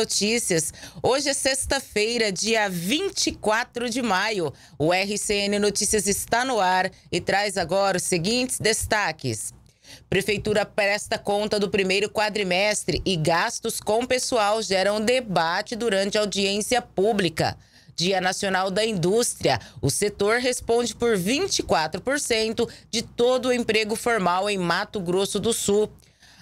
Notícias. Hoje é sexta-feira, dia 24 de maio. O RCN Notícias está no ar e traz agora os seguintes destaques. Prefeitura presta conta do primeiro quadrimestre e gastos com pessoal geram debate durante audiência pública. Dia Nacional da Indústria. O setor responde por 24% de todo o emprego formal em Mato Grosso do Sul.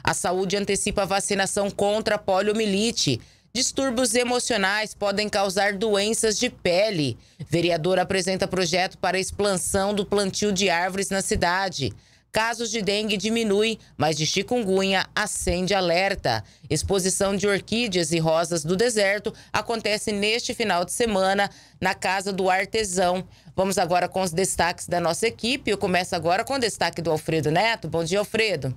A saúde antecipa vacinação contra poliomielite. Distúrbios emocionais podem causar doenças de pele. Vereador apresenta projeto para expansão do plantio de árvores na cidade. Casos de dengue diminuem, mas de chikungunya acende alerta. Exposição de orquídeas e rosas do deserto acontece neste final de semana na Casa do Artesão. Vamos agora com os destaques da nossa equipe. Eu começo agora com o destaque do Alfredo Neto. Bom dia, Alfredo.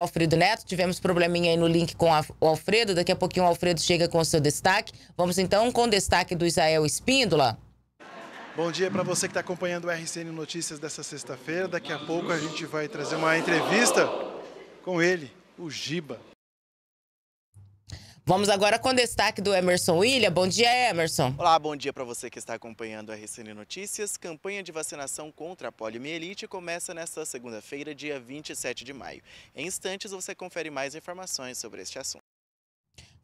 Alfredo Neto. Tivemos probleminha aí no link com a, o Alfredo. Daqui a pouquinho o Alfredo chega com o seu destaque. Vamos então com o destaque do Israel Espíndola. Bom dia para você que está acompanhando o RCN Notícias dessa sexta-feira. Daqui a pouco a gente vai trazer uma entrevista com ele, o Giba. Vamos agora com o destaque do Emerson William. Bom dia, Emerson. Olá, bom dia para você que está acompanhando a RCN Notícias. Campanha de vacinação contra a poliomielite começa nesta segunda-feira, dia 27 de maio. Em instantes, você confere mais informações sobre este assunto.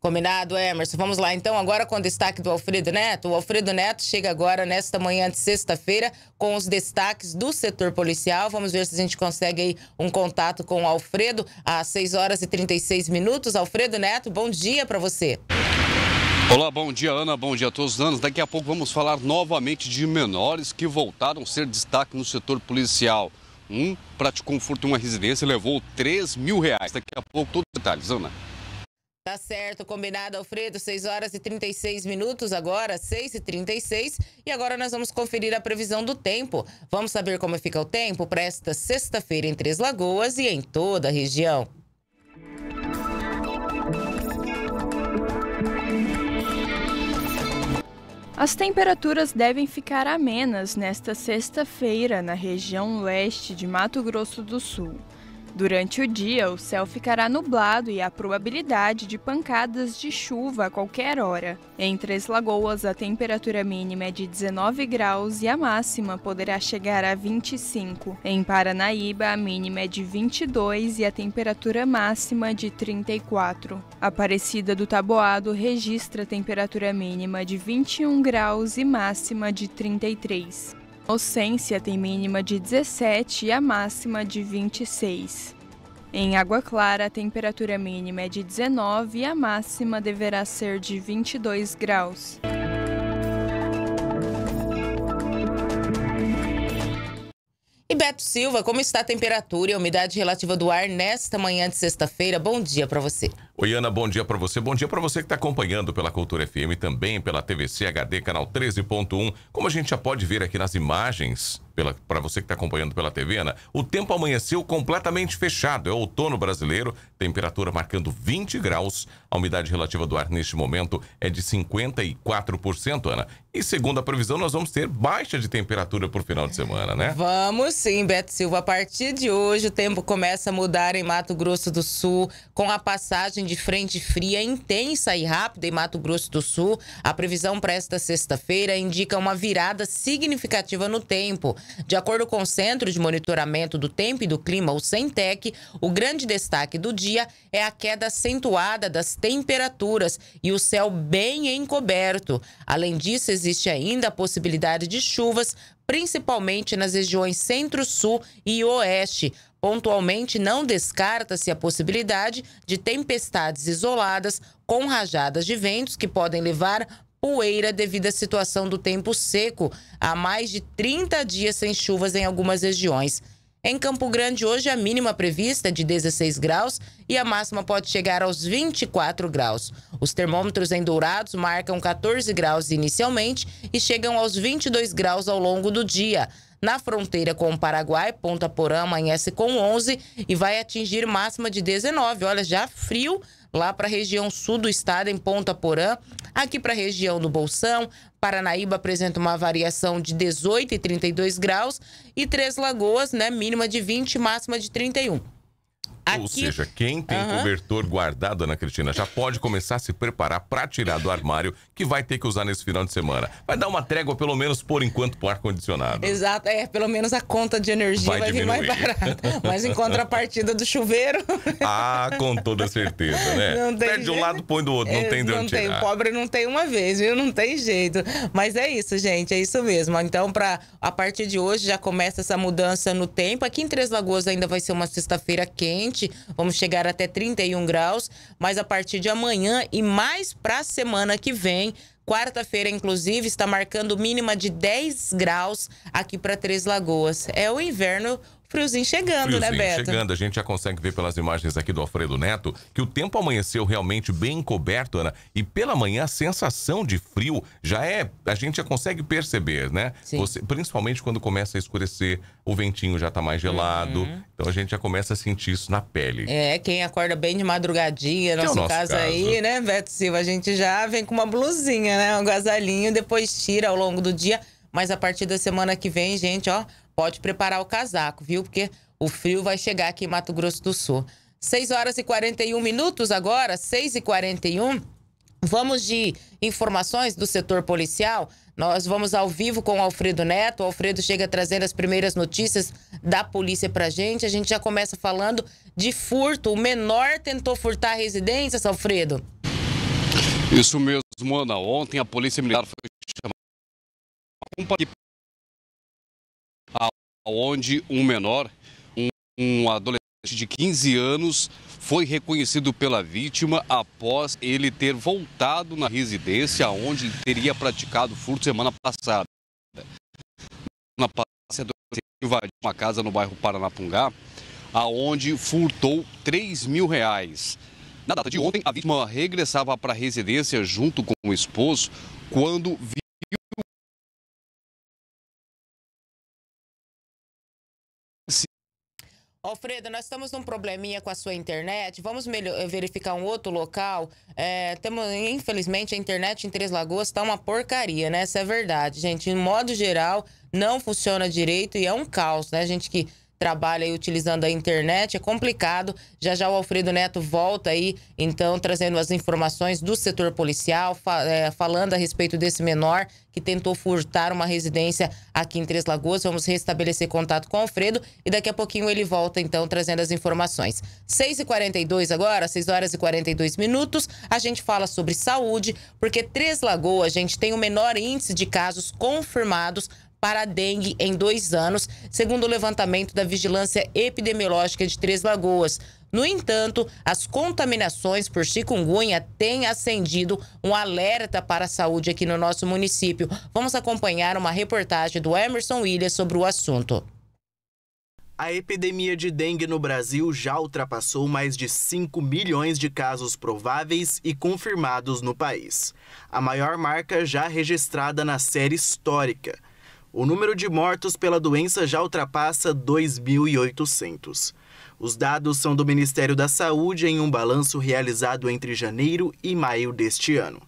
Combinado, Emerson. Vamos lá então, agora com o destaque do Alfredo Neto. O Alfredo Neto chega agora nesta manhã de sexta-feira com os destaques do setor policial. Vamos ver se a gente consegue aí um contato com o Alfredo às 6 horas e 36 minutos. Alfredo Neto, bom dia para você. Olá, bom dia Ana, bom dia a todos os anos. Daqui a pouco vamos falar novamente de menores que voltaram a ser destaque no setor policial. Um praticou um furto em uma residência e levou 3 mil reais. Daqui a pouco todos os detalhes, Ana. Tá certo, combinado, Alfredo. 6 horas e 36 minutos agora, 6 e 36. E agora nós vamos conferir a previsão do tempo. Vamos saber como fica o tempo para esta sexta-feira em Três Lagoas e em toda a região. As temperaturas devem ficar amenas nesta sexta-feira na região leste de Mato Grosso do Sul. Durante o dia, o céu ficará nublado e há probabilidade de pancadas de chuva a qualquer hora. Em Três Lagoas, a temperatura mínima é de 19 graus e a máxima poderá chegar a 25. Em Paranaíba, a mínima é de 22 e a temperatura máxima de 34. Aparecida do Taboado registra temperatura mínima de 21 graus e máxima de 33. Ocência tem mínima de 17 e a máxima de 26. Em Água Clara, a temperatura mínima é de 19 e a máxima deverá ser de 22 graus. E Beto Silva, como está a temperatura e a umidade relativa do ar nesta manhã de sexta-feira? Bom dia para você. Oi, Ana, bom dia para você. Bom dia para você que está acompanhando pela Cultura FM, também pela TVC HD, canal 13.1. Como a gente já pode ver aqui nas imagens, para você que está acompanhando pela TV, Ana, o tempo amanheceu completamente fechado. É outono brasileiro, temperatura marcando 20 graus. A umidade relativa do ar neste momento é de 54%, Ana. E segundo a previsão, nós vamos ter baixa de temperatura para o final de semana, né? Vamos sim, Beto Silva. A partir de hoje, o tempo começa a mudar em Mato Grosso do Sul, com a passagem de frente fria intensa e rápida em Mato Grosso do Sul. A previsão para esta sexta-feira indica uma virada significativa no tempo. De acordo com o Centro de Monitoramento do Tempo e do Clima, o CENTEC, o grande destaque do dia é a queda acentuada das temperaturas e o céu bem encoberto. Além disso, existe ainda a possibilidade de chuvas, principalmente nas regiões centro-sul e oeste. Pontualmente, não descarta-se a possibilidade de tempestades isoladas com rajadas de ventos que podem levar poeira devido à situação do tempo seco. Há mais de 30 dias sem chuvas em algumas regiões. Em Campo Grande, hoje, a mínima prevista é de 16 graus e a máxima pode chegar aos 24 graus. Os termômetros em Dourados marcam 14 graus inicialmente e chegam aos 22 graus ao longo do dia. Na fronteira com o Paraguai, Ponta Porã amanhece com 11 e vai atingir máxima de 19. Olha, já frio lá para a região sul do estado, em Ponta Porã. Aqui para a região do Bolsão, Paranaíba apresenta uma variação de 18 e 32 graus e Três Lagoas, né, mínima de 20, máxima de 31. Aqui... Ou seja, quem tem uhum. cobertor guardado, Ana Cristina, já pode começar a se preparar para tirar do armário que vai ter que usar nesse final de semana. Vai dar uma trégua, pelo menos por enquanto, para o ar-condicionado. Exato, é, pelo menos a conta de energia vai, vai vir mais barata. Mas em contrapartida do chuveiro. Né? Ah, com toda certeza, né? Não tem Perde jeito. um lado, põe do outro, não é, tem de não tem, Pobre não tem uma vez, viu? Não tem jeito. Mas é isso, gente, é isso mesmo. Então, pra, a partir de hoje já começa essa mudança no tempo. Aqui em Três Lagoas ainda vai ser uma sexta-feira quente quente. Vamos chegar até 31 graus, mas a partir de amanhã e mais para a semana que vem, Quarta-feira, inclusive, está marcando mínima de 10 graus aqui para Três Lagoas. É o inverno friozinho chegando, né, friozinho né, Beto? chegando. A gente já consegue ver pelas imagens aqui do Alfredo Neto que o tempo amanheceu realmente bem encoberto, Ana. E pela manhã a sensação de frio já é... A gente já consegue perceber, né? Sim. Você, principalmente quando começa a escurecer, o ventinho já tá mais gelado. Uhum. Então a gente já começa a sentir isso na pele. É, quem acorda bem de madrugadinha, é nosso, é nosso caso, caso, aí, né, Beto Silva? A gente já vem com uma blusinha, né? Um gasalhinho, depois tira ao longo do dia. Mas a partir da semana que vem, gente, ó, Pode preparar o casaco, viu? Porque o frio vai chegar aqui em Mato Grosso do Sul. 6 horas e 41 minutos agora, 6 e 41. Vamos de informações do setor policial. Nós vamos ao vivo com o Alfredo Neto. O Alfredo chega trazendo as primeiras notícias da polícia pra gente. A gente já começa falando de furto. O menor tentou furtar residências, Alfredo. Isso mesmo, Ana. Ontem a Polícia Militar foi chamada onde um menor, um adolescente de 15 anos, foi reconhecido pela vítima após ele ter voltado na residência onde ele teria praticado furto semana passada. Na passada, invadiu uma casa no bairro Paranapungá, aonde furtou 3 mil reais. Na data de ontem, a vítima regressava para a residência junto com o esposo quando Alfredo, nós estamos num probleminha com a sua internet. Vamos eh, verificar um outro local. É, temos, infelizmente, a internet em Três Lagoas está uma porcaria, né? Isso é verdade, gente. Em modo geral, não funciona direito e é um caos, né? A gente que trabalha aí utilizando a internet, é complicado. Já já o Alfredo Neto volta aí, então, trazendo as informações do setor policial, fa é, falando a respeito desse menor que tentou furtar uma residência aqui em Três Lagoas. Vamos restabelecer contato com o Alfredo e daqui a pouquinho ele volta, então, trazendo as informações. 6h42 agora, 6 horas e 42 minutos, a gente fala sobre saúde, porque Três Lagoas, gente, tem o menor índice de casos confirmados para a dengue em dois anos, segundo o levantamento da Vigilância Epidemiológica de Três Lagoas. No entanto, as contaminações por chikungunya têm acendido um alerta para a saúde aqui no nosso município. Vamos acompanhar uma reportagem do Emerson Williams sobre o assunto. A epidemia de dengue no Brasil já ultrapassou mais de 5 milhões de casos prováveis e confirmados no país, a maior marca já registrada na série histórica. O número de mortos pela doença já ultrapassa 2.800. Os dados são do Ministério da Saúde em um balanço realizado entre janeiro e maio deste ano.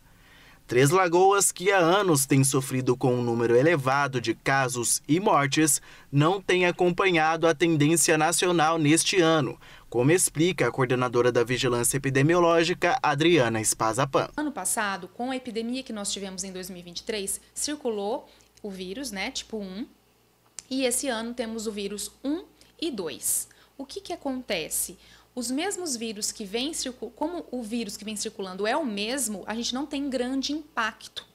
Três Lagoas, que há anos tem sofrido com um número elevado de casos e mortes, não tem acompanhado a tendência nacional neste ano, como explica a coordenadora da Vigilância Epidemiológica, Adriana Spazapan. Ano passado, com a epidemia que nós tivemos em 2023, circulou o vírus, né, tipo 1, e esse ano temos o vírus 1 e 2 o que, que acontece? Os mesmos vírus que vêm circulando, como o vírus que vem circulando é o mesmo, a gente não tem grande impacto,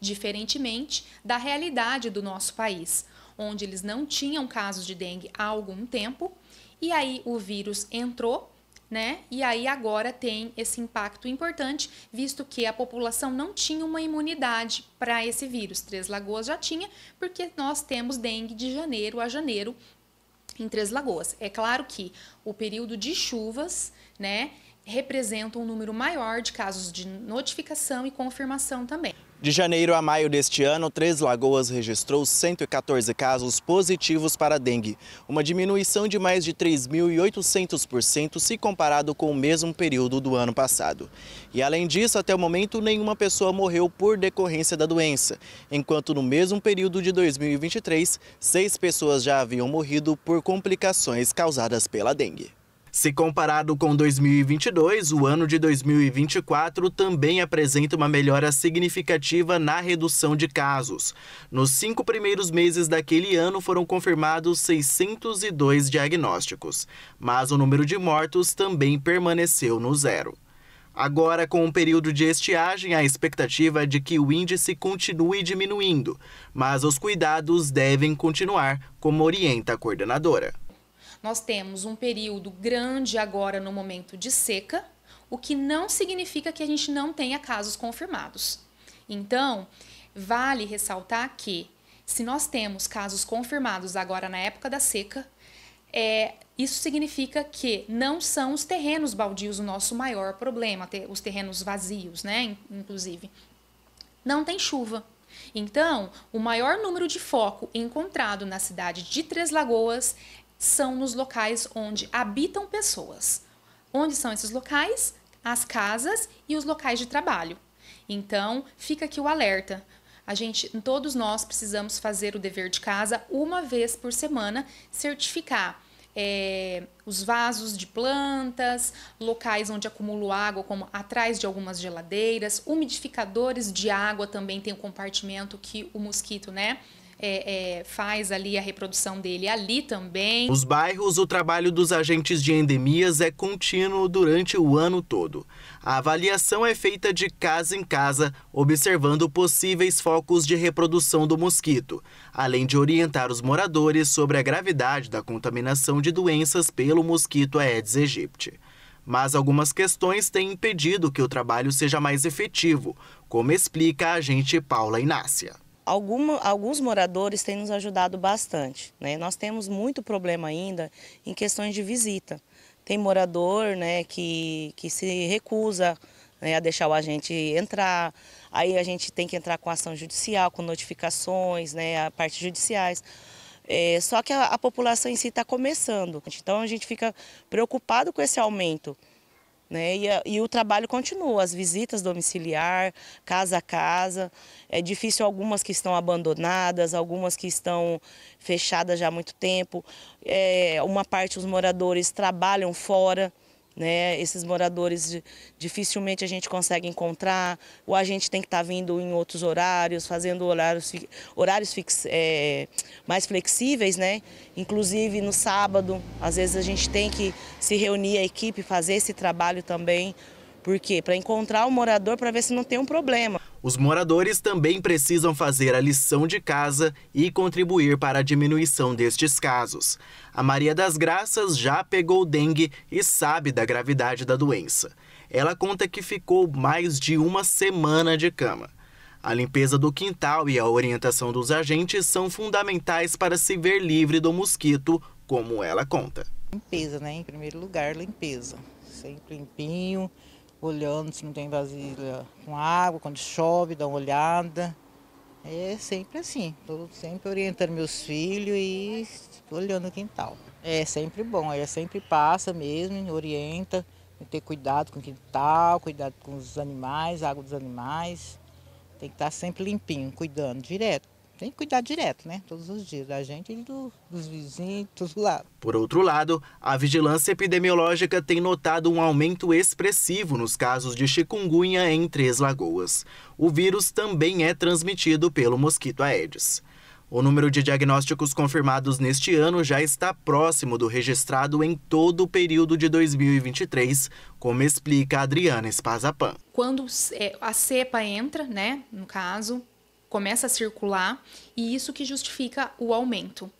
diferentemente da realidade do nosso país, onde eles não tinham casos de dengue há algum tempo, e aí o vírus entrou né? E aí agora tem esse impacto importante, visto que a população não tinha uma imunidade para esse vírus. Três Lagoas já tinha, porque nós temos dengue de janeiro a janeiro em Três Lagoas. É claro que o período de chuvas, né, representa um número maior de casos de notificação e confirmação também. De janeiro a maio deste ano, Três Lagoas registrou 114 casos positivos para dengue, uma diminuição de mais de 3.800% se comparado com o mesmo período do ano passado. E além disso, até o momento, nenhuma pessoa morreu por decorrência da doença, enquanto no mesmo período de 2023, seis pessoas já haviam morrido por complicações causadas pela dengue. Se comparado com 2022, o ano de 2024 também apresenta uma melhora significativa na redução de casos. Nos cinco primeiros meses daquele ano foram confirmados 602 diagnósticos, mas o número de mortos também permaneceu no zero. Agora, com o período de estiagem, a expectativa é de que o índice continue diminuindo, mas os cuidados devem continuar, como orienta a coordenadora. Nós temos um período grande agora no momento de seca, o que não significa que a gente não tenha casos confirmados. Então, vale ressaltar que se nós temos casos confirmados agora na época da seca, é, isso significa que não são os terrenos baldios o nosso maior problema, os terrenos vazios, né? Inclusive, não tem chuva. Então, o maior número de foco encontrado na cidade de Três Lagoas são nos locais onde habitam pessoas. Onde são esses locais? As casas e os locais de trabalho. Então, fica aqui o alerta. A gente, todos nós precisamos fazer o dever de casa uma vez por semana, certificar é, os vasos de plantas, locais onde acumulo água, como atrás de algumas geladeiras, umidificadores de água também tem um compartimento que o mosquito, né? é, é, faz ali a reprodução dele ali também. Os bairros, o trabalho dos agentes de endemias é contínuo durante o ano todo. A avaliação é feita de casa em casa, observando possíveis focos de reprodução do mosquito, além de orientar os moradores sobre a gravidade da contaminação de doenças pelo mosquito Aedes aegypti. Mas algumas questões têm impedido que o trabalho seja mais efetivo, como explica a agente Paula Inácia. Alguma, alguns moradores têm nos ajudado bastante. Né? Nós temos muito problema ainda em questões de visita. Tem morador né, que, que se recusa né, a deixar a gente entrar. Aí a gente tem que entrar com ação judicial, com notificações, né, a parte judiciais. É, só que a, a população em si está começando. Então a gente fica preocupado com esse aumento. Né? E, e, o trabalho continua, as visitas domiciliar, casa a casa. É difícil algumas que estão abandonadas, algumas que estão fechadas já há muito tempo. É, uma parte os moradores trabalham fora. Né? Esses moradores dificilmente a gente consegue encontrar, ou a gente tem que estar tá vindo em outros horários, fazendo horários, horários fix, é, mais flexíveis, né? inclusive no sábado, às vezes a gente tem que se reunir a equipe, fazer esse trabalho também, por quê? Para encontrar o morador para ver se não tem um problema. Os moradores também precisam fazer a lição de casa e contribuir para a diminuição destes casos. A Maria das Graças já pegou dengue e sabe da gravidade da doença. Ela conta que ficou mais de uma semana de cama. A limpeza do quintal e a orientação dos agentes são fundamentais para se ver livre do mosquito, como ela conta. Limpeza, né? Em primeiro lugar, limpeza. Sempre limpinho, olhando se não tem vasilha com água, quando chove, dá uma olhada. É sempre assim, estou sempre orientando meus filhos e olhando o quintal. É sempre bom, é sempre passa mesmo, orienta, ter cuidado com o quintal, cuidado com os animais, a água dos animais. Tem que estar tá sempre limpinho, cuidando direto. Tem que cuidar direto, né? Todos os dias, da gente e do, dos vizinhos, dos lados. Por outro lado, a vigilância epidemiológica tem notado um aumento expressivo nos casos de chikungunya em Três Lagoas. O vírus também é transmitido pelo mosquito Aedes. O número de diagnósticos confirmados neste ano já está próximo do registrado em todo o período de 2023, como explica Adriana Spazapan. Quando é, a cepa entra, né, no caso, começa a circular e isso que justifica o aumento.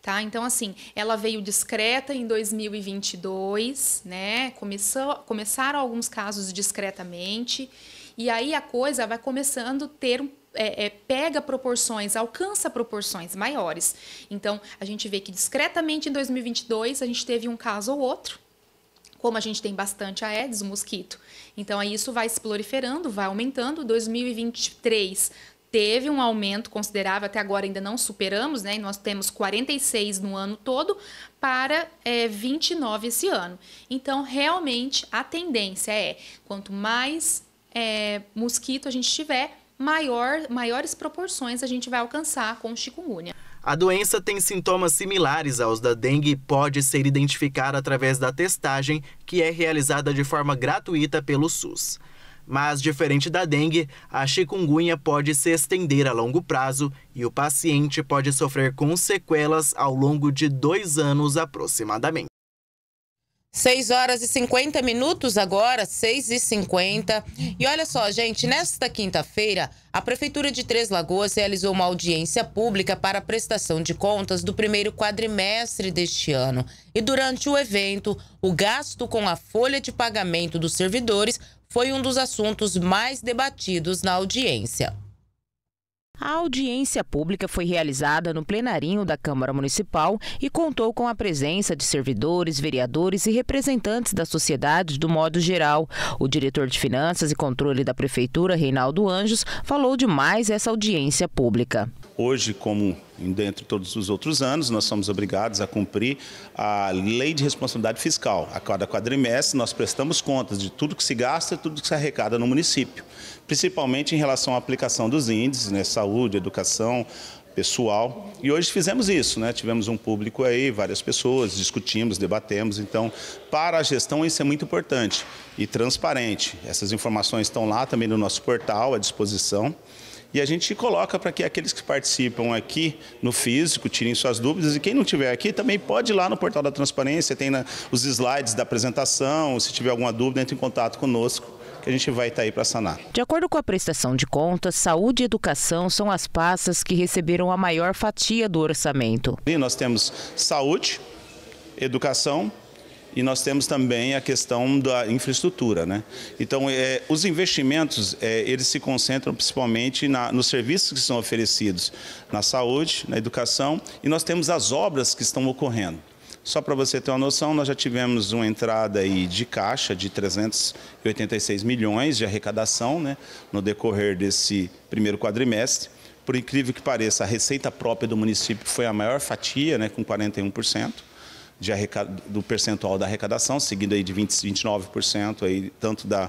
Tá? Então, assim, ela veio discreta em 2022, né? Começou, começaram alguns casos discretamente, e aí a coisa vai começando a ter é, é, pega proporções, alcança proporções maiores. Então, a gente vê que discretamente em 2022 a gente teve um caso ou outro. Como a gente tem bastante Aedes, o mosquito. Então, aí isso vai se proliferando, vai aumentando. 2023 teve um aumento considerável, até agora ainda não superamos, né? Nós temos 46 no ano todo para é, 29 esse ano. Então, realmente, a tendência é quanto mais é, mosquito a gente tiver, maior, maiores proporções a gente vai alcançar com chikungunya. A doença tem sintomas similares aos da dengue e pode ser identificada através da testagem, que é realizada de forma gratuita pelo SUS. Mas, diferente da dengue, a chikungunya pode se estender a longo prazo e o paciente pode sofrer com sequelas ao longo de dois anos aproximadamente. 6 horas e 50 minutos agora, 6 e 50. E olha só, gente, nesta quinta-feira, a Prefeitura de Três Lagoas realizou uma audiência pública para a prestação de contas do primeiro quadrimestre deste ano. E durante o evento, o gasto com a folha de pagamento dos servidores foi um dos assuntos mais debatidos na audiência. A audiência pública foi realizada no plenarinho da Câmara Municipal e contou com a presença de servidores, vereadores e representantes da sociedade do modo geral. O diretor de Finanças e Controle da Prefeitura, Reinaldo Anjos, falou de mais essa audiência pública. Hoje, como dentre todos os outros anos, nós somos obrigados a cumprir a lei de responsabilidade fiscal. A cada quadrimestre, nós prestamos contas de tudo que se gasta e tudo que se arrecada no município, principalmente em relação à aplicação dos índices, né, saúde, educação, pessoal. E hoje fizemos isso, né? Tivemos um público aí, várias pessoas, discutimos, debatemos. Então, para a gestão isso é muito importante e transparente. Essas informações estão lá também no nosso portal à disposição. E a gente coloca para que aqueles que participam aqui no físico tirem suas dúvidas. E quem não tiver aqui também pode ir lá no portal da transparência, tem na, os slides da apresentação. Se tiver alguma dúvida, entre em contato conosco que a gente vai estar tá aí para sanar. De acordo com a prestação de contas, saúde e educação são as pastas que receberam a maior fatia do orçamento. E nós temos saúde, educação, e nós temos também a questão da infraestrutura. Né? Então, é, os investimentos, é, eles se concentram principalmente na, nos serviços que são oferecidos na saúde, na educação, e nós temos as obras que estão ocorrendo. Só para você ter uma noção, nós já tivemos uma entrada aí de caixa de 386 milhões de arrecadação né, no decorrer desse primeiro quadrimestre. Por incrível que pareça, a receita própria do município foi a maior fatia, né, com 41% de do percentual da arrecadação, seguido aí de 20, 29%, aí, tanto da,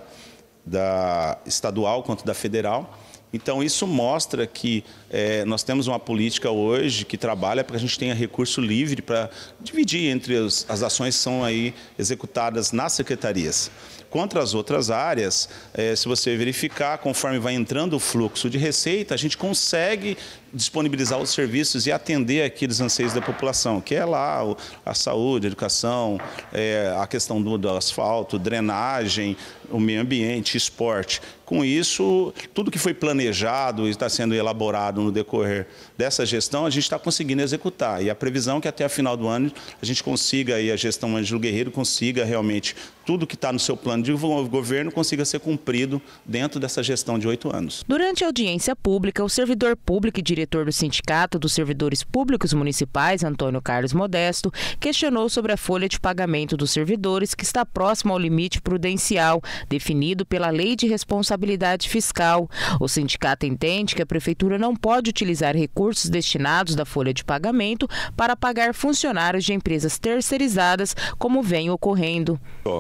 da estadual quanto da federal. Então, isso mostra que é, nós temos uma política hoje que trabalha para que a gente tenha recurso livre para dividir entre as, as, ações que são aí executadas nas secretarias. Quanto às outras áreas, é, se você verificar, conforme vai entrando o fluxo de receita, a gente consegue disponibilizar os serviços e atender aqueles anseios da população, que é lá a saúde, a educação, é, a questão do, do asfalto, drenagem, o meio ambiente, esporte. Com isso, tudo que foi planejado e está sendo elaborado no decorrer dessa gestão, a gente está conseguindo executar. E a previsão é que até a final do ano a gente consiga, e a gestão Ângelo Guerreiro consiga realmente tudo que está no seu plano de governo consiga ser cumprido dentro dessa gestão de oito anos. Durante a audiência pública, o servidor público e diretor diretor do Sindicato dos Servidores Públicos Municipais, Antônio Carlos Modesto, questionou sobre a folha de pagamento dos servidores que está próxima ao limite prudencial definido pela Lei de Responsabilidade Fiscal. O sindicato entende que a prefeitura não pode utilizar recursos destinados da folha de pagamento para pagar funcionários de empresas terceirizadas, como vem ocorrendo.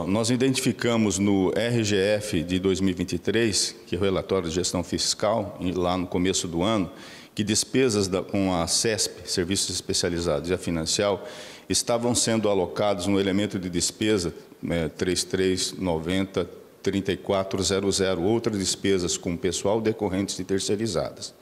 Nós identificamos no RGF de 2023, que é o relatório de gestão fiscal, lá no começo do ano, que despesas da, com a CESP, Serviços Especializados e a Financial, estavam sendo alocados no elemento de despesa né, 3390 3400, outras despesas com pessoal decorrentes de terceirizadas.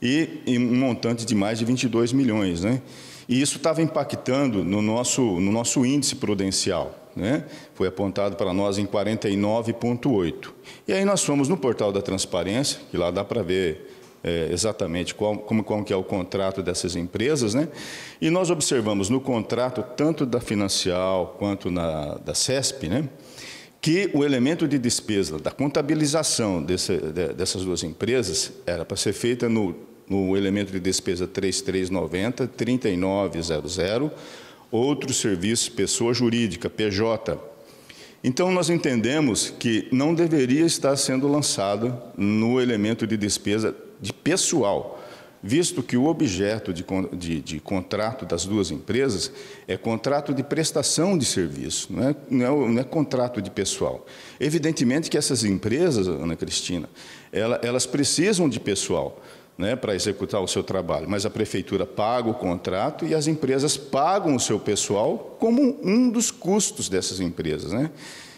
E, e um montante de mais de 22 milhões, né? E isso estava impactando no nosso, no nosso índice prudencial. Né? Foi apontado para nós em 49,8. E aí nós fomos no portal da transparência, que lá dá para ver é, exatamente qual, como, como que é o contrato dessas empresas, né? E nós observamos no contrato, tanto da Financial quanto na, da CESP, né? que o elemento de despesa da contabilização desse, de, dessas duas empresas era para ser feita no, no elemento de despesa 3390, 3900, outro serviço, pessoa jurídica, PJ, então, nós entendemos que não deveria estar sendo lançado no elemento de despesa de pessoal, visto que o objeto de, de, de contrato das duas empresas é contrato de prestação de serviço, não é, não é, não é contrato de pessoal. Evidentemente que essas empresas, Ana Cristina, ela, elas precisam de pessoal. Né, para executar o seu trabalho, mas a prefeitura paga o contrato e as empresas pagam o seu pessoal como um dos custos dessas empresas. Né?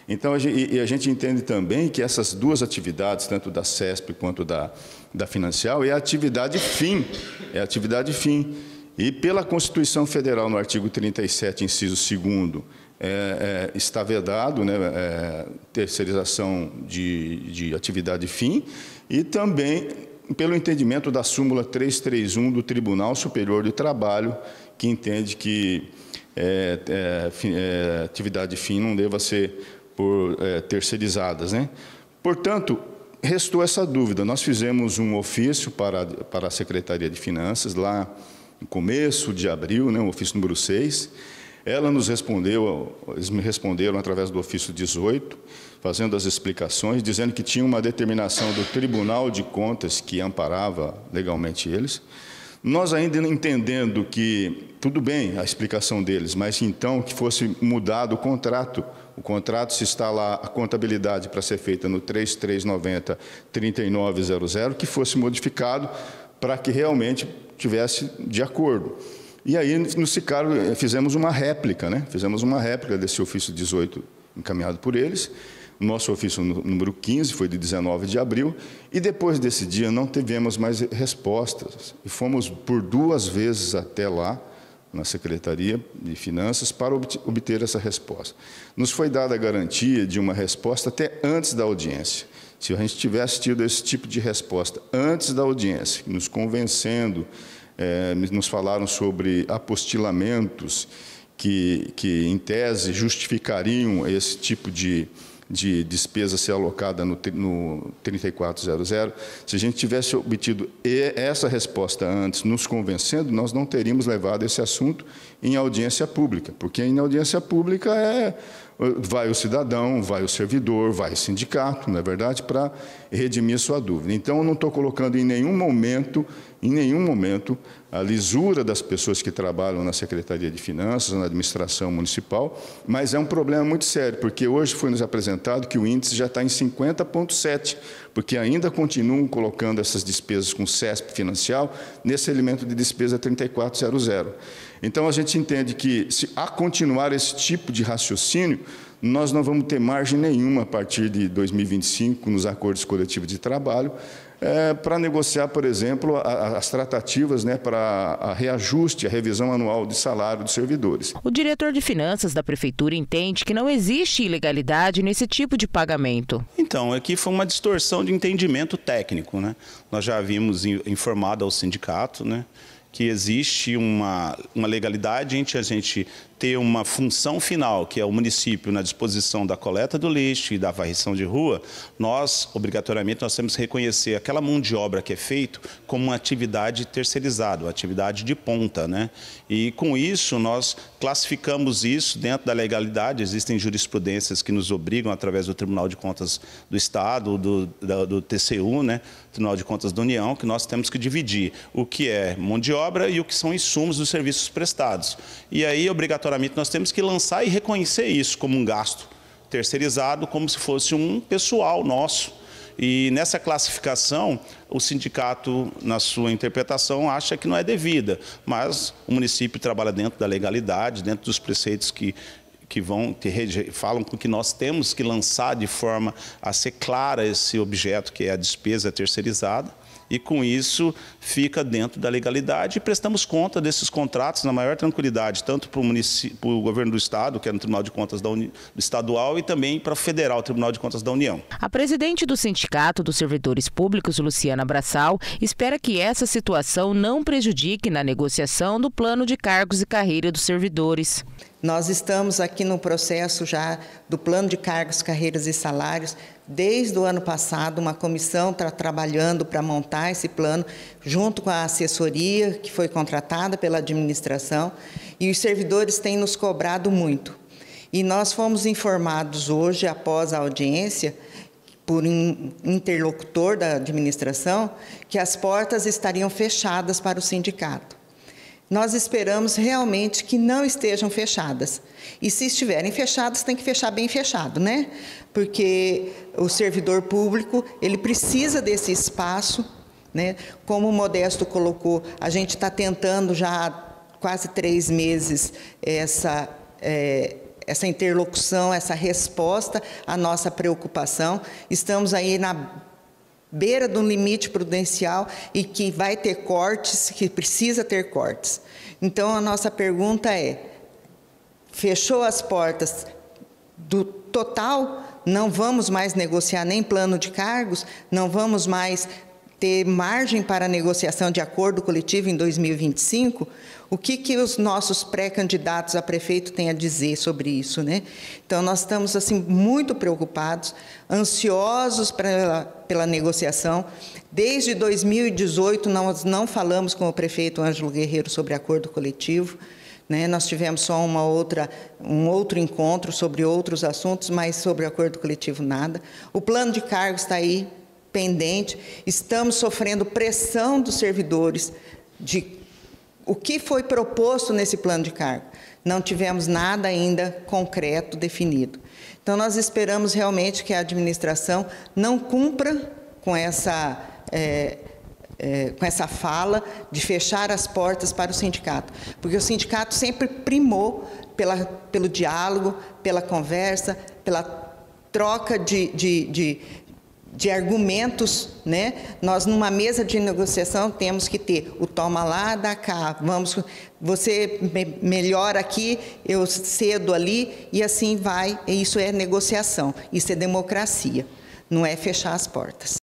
Então, a gente, e a gente entende também que essas duas atividades, tanto da CESP quanto da, da Financial é a atividade fim, é a atividade fim. E pela Constituição Federal, no artigo 37, inciso 2 é, é, está vedado né, é, terceirização de, de atividade fim e também pelo entendimento da súmula 331 do Tribunal Superior do Trabalho, que entende que é, é, é, atividade fim não deva ser por é, terceirizadas. Né? Portanto, restou essa dúvida. Nós fizemos um ofício para, para a Secretaria de Finanças, lá no começo de abril, né, o ofício número 6. Ela nos respondeu, eles me responderam através do ofício 18, fazendo as explicações, dizendo que tinha uma determinação do Tribunal de Contas que amparava legalmente eles. Nós ainda entendendo que, tudo bem a explicação deles, mas então que fosse mudado o contrato. O contrato se está lá, a contabilidade para ser feita no 3390-3900, que fosse modificado para que realmente tivesse de acordo. E aí, nos ficaram eh, fizemos uma réplica, né? fizemos uma réplica desse ofício 18 encaminhado por eles, nosso ofício número 15 foi de 19 de abril e depois desse dia não tivemos mais respostas. E fomos por duas vezes até lá, na Secretaria de Finanças, para obter essa resposta. Nos foi dada a garantia de uma resposta até antes da audiência. Se a gente tivesse tido esse tipo de resposta antes da audiência, nos convencendo, eh, nos falaram sobre apostilamentos que, que, em tese, justificariam esse tipo de de despesa ser alocada no, no 3400. Se a gente tivesse obtido essa resposta antes, nos convencendo, nós não teríamos levado esse assunto em audiência pública, porque em audiência pública é vai o cidadão, vai o servidor, vai o sindicato, não é verdade, para redimir sua dúvida. Então, eu não estou colocando em nenhum momento, em nenhum momento, a lisura das pessoas que trabalham na Secretaria de Finanças, na administração municipal, mas é um problema muito sério, porque hoje foi nos apresentado que o índice já está em 50,7, porque ainda continuam colocando essas despesas com CESP financial nesse elemento de despesa 3400. Então a gente entende que, se a continuar esse tipo de raciocínio, nós não vamos ter margem nenhuma a partir de 2025 nos acordos coletivos de trabalho é, para negociar, por exemplo, a, as tratativas né, para a reajuste, a revisão anual de salário dos servidores. O diretor de finanças da prefeitura entende que não existe ilegalidade nesse tipo de pagamento. Então, aqui é foi uma distorção de entendimento técnico. Né? Nós já havíamos informado ao sindicato, né? que existe uma, uma legalidade entre a gente ter uma função final, que é o município na disposição da coleta do lixo e da varrição de rua, nós, obrigatoriamente, nós temos que reconhecer aquela mão de obra que é feita como uma atividade terceirizada, uma atividade de ponta. Né? E com isso, nós classificamos isso dentro da legalidade, existem jurisprudências que nos obrigam, através do Tribunal de Contas do Estado, do, do, do TCU, né? Tribunal de Contas da União, que nós temos que dividir o que é mão de obra e o que são insumos dos serviços prestados. E aí, obrigatoriamente, obrigatoriamente nós temos que lançar e reconhecer isso como um gasto terceirizado, como se fosse um pessoal nosso. E nessa classificação, o sindicato, na sua interpretação, acha que não é devida, mas o município trabalha dentro da legalidade, dentro dos preceitos que, que vão que falam que nós temos que lançar de forma a ser clara esse objeto que é a despesa terceirizada e com isso fica dentro da legalidade e prestamos conta desses contratos na maior tranquilidade, tanto para o governo do Estado, que é no Tribunal de Contas da Uni, Estadual, e também para o Federal, Tribunal de Contas da União. A presidente do Sindicato dos Servidores Públicos, Luciana Braçal, espera que essa situação não prejudique na negociação do plano de cargos e carreira dos servidores. Nós estamos aqui no processo já do plano de cargos, carreiras e salários desde o ano passado, uma comissão está trabalhando para montar esse plano, junto com a assessoria que foi contratada pela administração, e os servidores têm nos cobrado muito. E nós fomos informados hoje, após a audiência, por um interlocutor da administração, que as portas estariam fechadas para o sindicato nós esperamos realmente que não estejam fechadas. E se estiverem fechadas, tem que fechar bem fechado, né? Porque o servidor público, ele precisa desse espaço, né? Como o Modesto colocou, a gente está tentando já há quase três meses essa... É, essa interlocução, essa resposta à nossa preocupação. Estamos aí na beira de um limite prudencial e que vai ter cortes, que precisa ter cortes. Então, a nossa pergunta é: fechou as portas do total? Não vamos mais negociar nem plano de cargos? Não vamos mais ter margem para negociação de acordo coletivo em 2025? O que, que os nossos pré-candidatos a prefeito têm a dizer sobre isso? Né? Então, nós estamos assim muito preocupados, ansiosos pra, pela negociação. Desde 2018, nós não falamos com o prefeito Ângelo Guerreiro sobre acordo coletivo. Né? Nós tivemos só uma outra, um outro encontro sobre outros assuntos, mas sobre acordo coletivo nada. O plano de cargos está aí pendente. Estamos sofrendo pressão dos servidores de o que foi proposto nesse plano de cargo? Não tivemos nada ainda concreto definido. Então, nós esperamos realmente que a administração não cumpra com essa, é, é, com essa fala de fechar as portas para o sindicato, porque o sindicato sempre primou pela, pelo diálogo, pela conversa, pela troca de, de, de, de argumentos, né? Nós numa mesa de negociação temos que ter o toma lá, dá cá, vamos, você me melhora aqui, eu cedo ali e assim vai. Isso é negociação, isso é democracia, não é fechar as portas.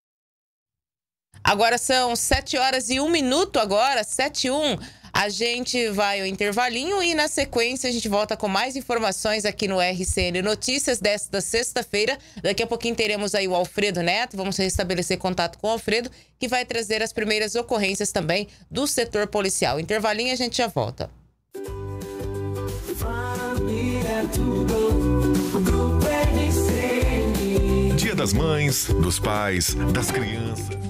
Agora são sete horas e um minuto agora, sete e um. A gente vai ao intervalinho e na sequência a gente volta com mais informações aqui no RCN Notícias desta sexta-feira. Daqui a pouquinho teremos aí o Alfredo Neto, vamos restabelecer contato com o Alfredo, que vai trazer as primeiras ocorrências também do setor policial. Intervalinho a gente já volta. Família, é é Dia das mães, dos pais, das crianças.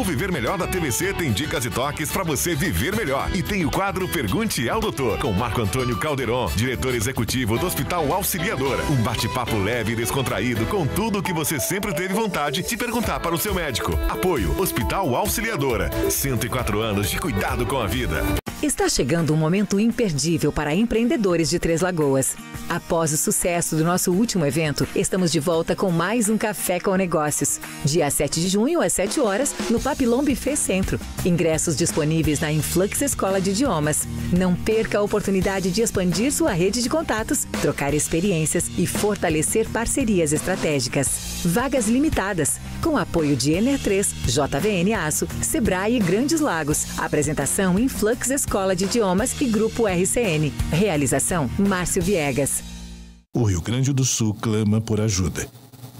O Viver Melhor da TVC tem dicas e toques para você viver melhor. E tem o quadro Pergunte ao Doutor, com Marco Antônio Calderon, diretor executivo do Hospital Auxiliadora. Um bate-papo leve e descontraído com tudo o que você sempre teve vontade de perguntar para o seu médico. Apoio Hospital Auxiliadora. 104 anos de cuidado com a vida. Está chegando um momento imperdível para empreendedores de Três Lagoas. Após o sucesso do nosso último evento, estamos de volta com mais um Café com Negócios. Dia 7 de junho, às 7 horas, no Papilom Buffet Centro. Ingressos disponíveis na Influx Escola de Idiomas. Não perca a oportunidade de expandir sua rede de contatos, trocar experiências e fortalecer parcerias estratégicas. Vagas limitadas, com apoio de Ener3, JVN Aço, Sebrae e Grandes Lagos. Apresentação Influx Escola Escola de Idiomas e Grupo RCN. Realização: Márcio Viegas. O Rio Grande do Sul clama por ajuda.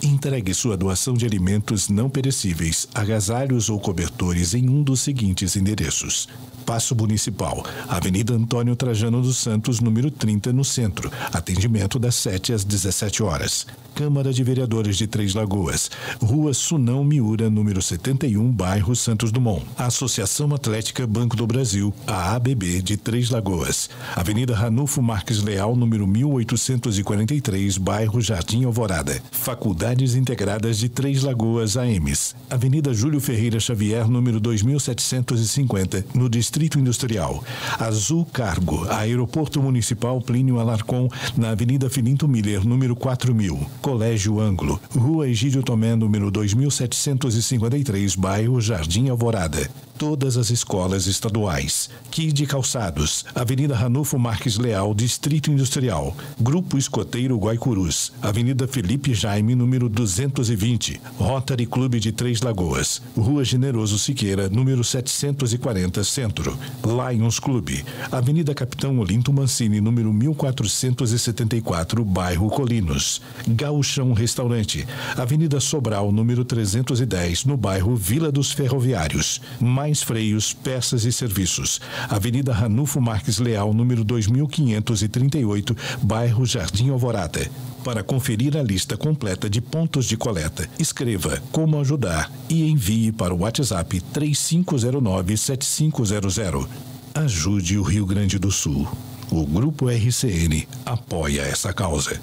Entregue sua doação de alimentos não perecíveis, agasalhos ou cobertores em um dos seguintes endereços: Passo Municipal, Avenida Antônio Trajano dos Santos, número 30, no centro. Atendimento das 7 às 17 horas. Câmara de Vereadores de Três Lagoas, Rua Sunão Miura, número 71, bairro Santos Dumont. Associação Atlética Banco do Brasil, a ABB de Três Lagoas, Avenida Ranulfo Marques Leal, número 1843, bairro Jardim Alvorada. Faculdade Unidades Integradas de Três Lagoas AMs, Avenida Júlio Ferreira Xavier, número 2750, no Distrito Industrial. Azul Cargo, Aeroporto Municipal Plínio Alarcon, na Avenida Filinto Miller, número 4000, Colégio Anglo, Rua Egídio Tomé, número 2753, bairro Jardim Alvorada. Todas as escolas estaduais. Kid Calçados, Avenida Ranulfo Marques Leal, Distrito Industrial. Grupo Escoteiro Guaicurus, Avenida Felipe Jaime, número número 220, Rotary Clube de Três Lagoas, Rua Generoso Siqueira, número 740, Centro, Lions Clube, Avenida Capitão Olinto Mancini, número 1474, bairro Colinos, Gauchão Restaurante, Avenida Sobral, número 310, no bairro Vila dos Ferroviários, mais freios, peças e serviços, Avenida Ranulfo Marques Leal, número 2538, bairro Jardim Alvorada. Para conferir a lista completa de pontos de coleta, escreva Como Ajudar e envie para o WhatsApp 3509-7500. Ajude o Rio Grande do Sul. O Grupo RCN apoia essa causa.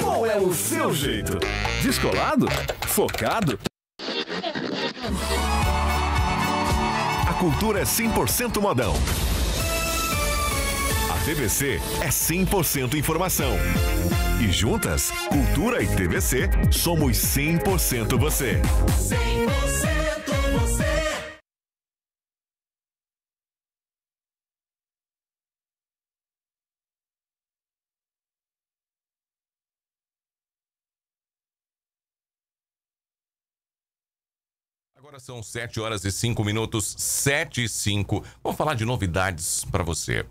Qual é o seu jeito? Descolado? Focado? A cultura é 100% modão TVC é 100% informação. E juntas, Cultura e TVC, somos 100% você. 100% você. Agora são 7 horas e 5 minutos, 7 e 5. Vou falar de novidades para você.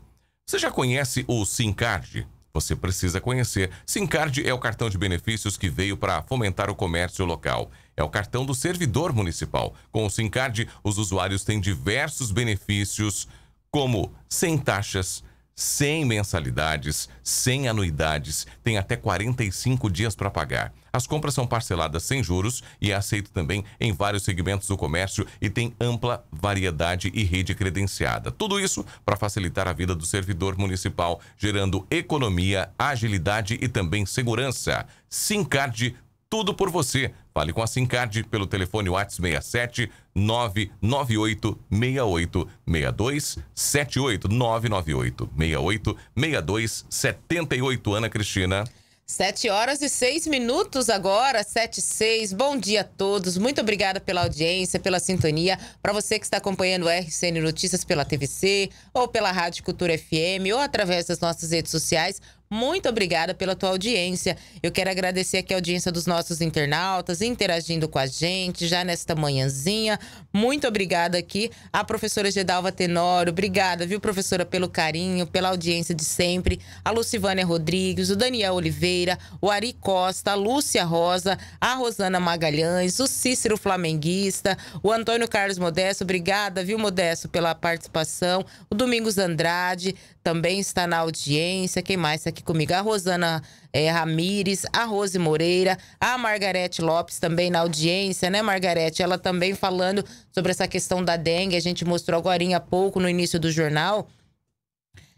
Você já conhece o SimCard? Você precisa conhecer. SimCard é o cartão de benefícios que veio para fomentar o comércio local. É o cartão do servidor municipal. Com o SimCard, os usuários têm diversos benefícios, como sem taxas, sem mensalidades, sem anuidades, tem até 45 dias para pagar. As compras são parceladas sem juros e é aceito também em vários segmentos do comércio e tem ampla variedade e rede credenciada. Tudo isso para facilitar a vida do servidor municipal, gerando economia, agilidade e também segurança. Simcard tudo por você. Fale com a Simcard pelo telefone WhatsApp 67 998 68 62 78 998 68 62 78. Ana Cristina. Sete horas e seis minutos agora, Sete e seis. Bom dia a todos. Muito obrigada pela audiência, pela sintonia. Para você que está acompanhando o RCN Notícias pela TVC, ou pela Rádio Cultura FM, ou através das nossas redes sociais, muito obrigada pela tua audiência. Eu quero agradecer aqui a audiência dos nossos internautas interagindo com a gente já nesta manhãzinha. Muito obrigada aqui a professora Gedalva Tenório. Obrigada, viu, professora, pelo carinho, pela audiência de sempre. A Lucivânia Rodrigues, o Daniel Oliveira, o Ari Costa, a Lúcia Rosa, a Rosana Magalhães, o Cícero Flamenguista, o Antônio Carlos Modesto. Obrigada, viu, Modesto, pela participação. O Domingos Andrade, também está na audiência. Quem mais está aqui comigo? A Rosana é, Ramires, a Rose Moreira, a Margarete Lopes também na audiência, né, Margarete? Ela também falando sobre essa questão da dengue. A gente mostrou agora há pouco no início do jornal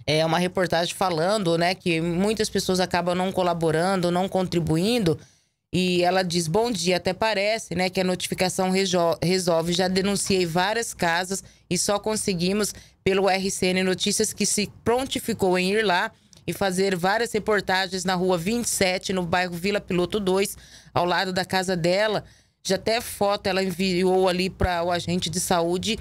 é, uma reportagem falando, né, que muitas pessoas acabam não colaborando, não contribuindo e ela diz: Bom dia, até parece né, que a notificação resolve. Já denunciei várias casas e só conseguimos, pelo RCN Notícias, que se prontificou em ir lá e fazer várias reportagens na rua 27, no bairro Vila Piloto 2, ao lado da casa dela. Já até foto ela enviou ali para o agente de saúde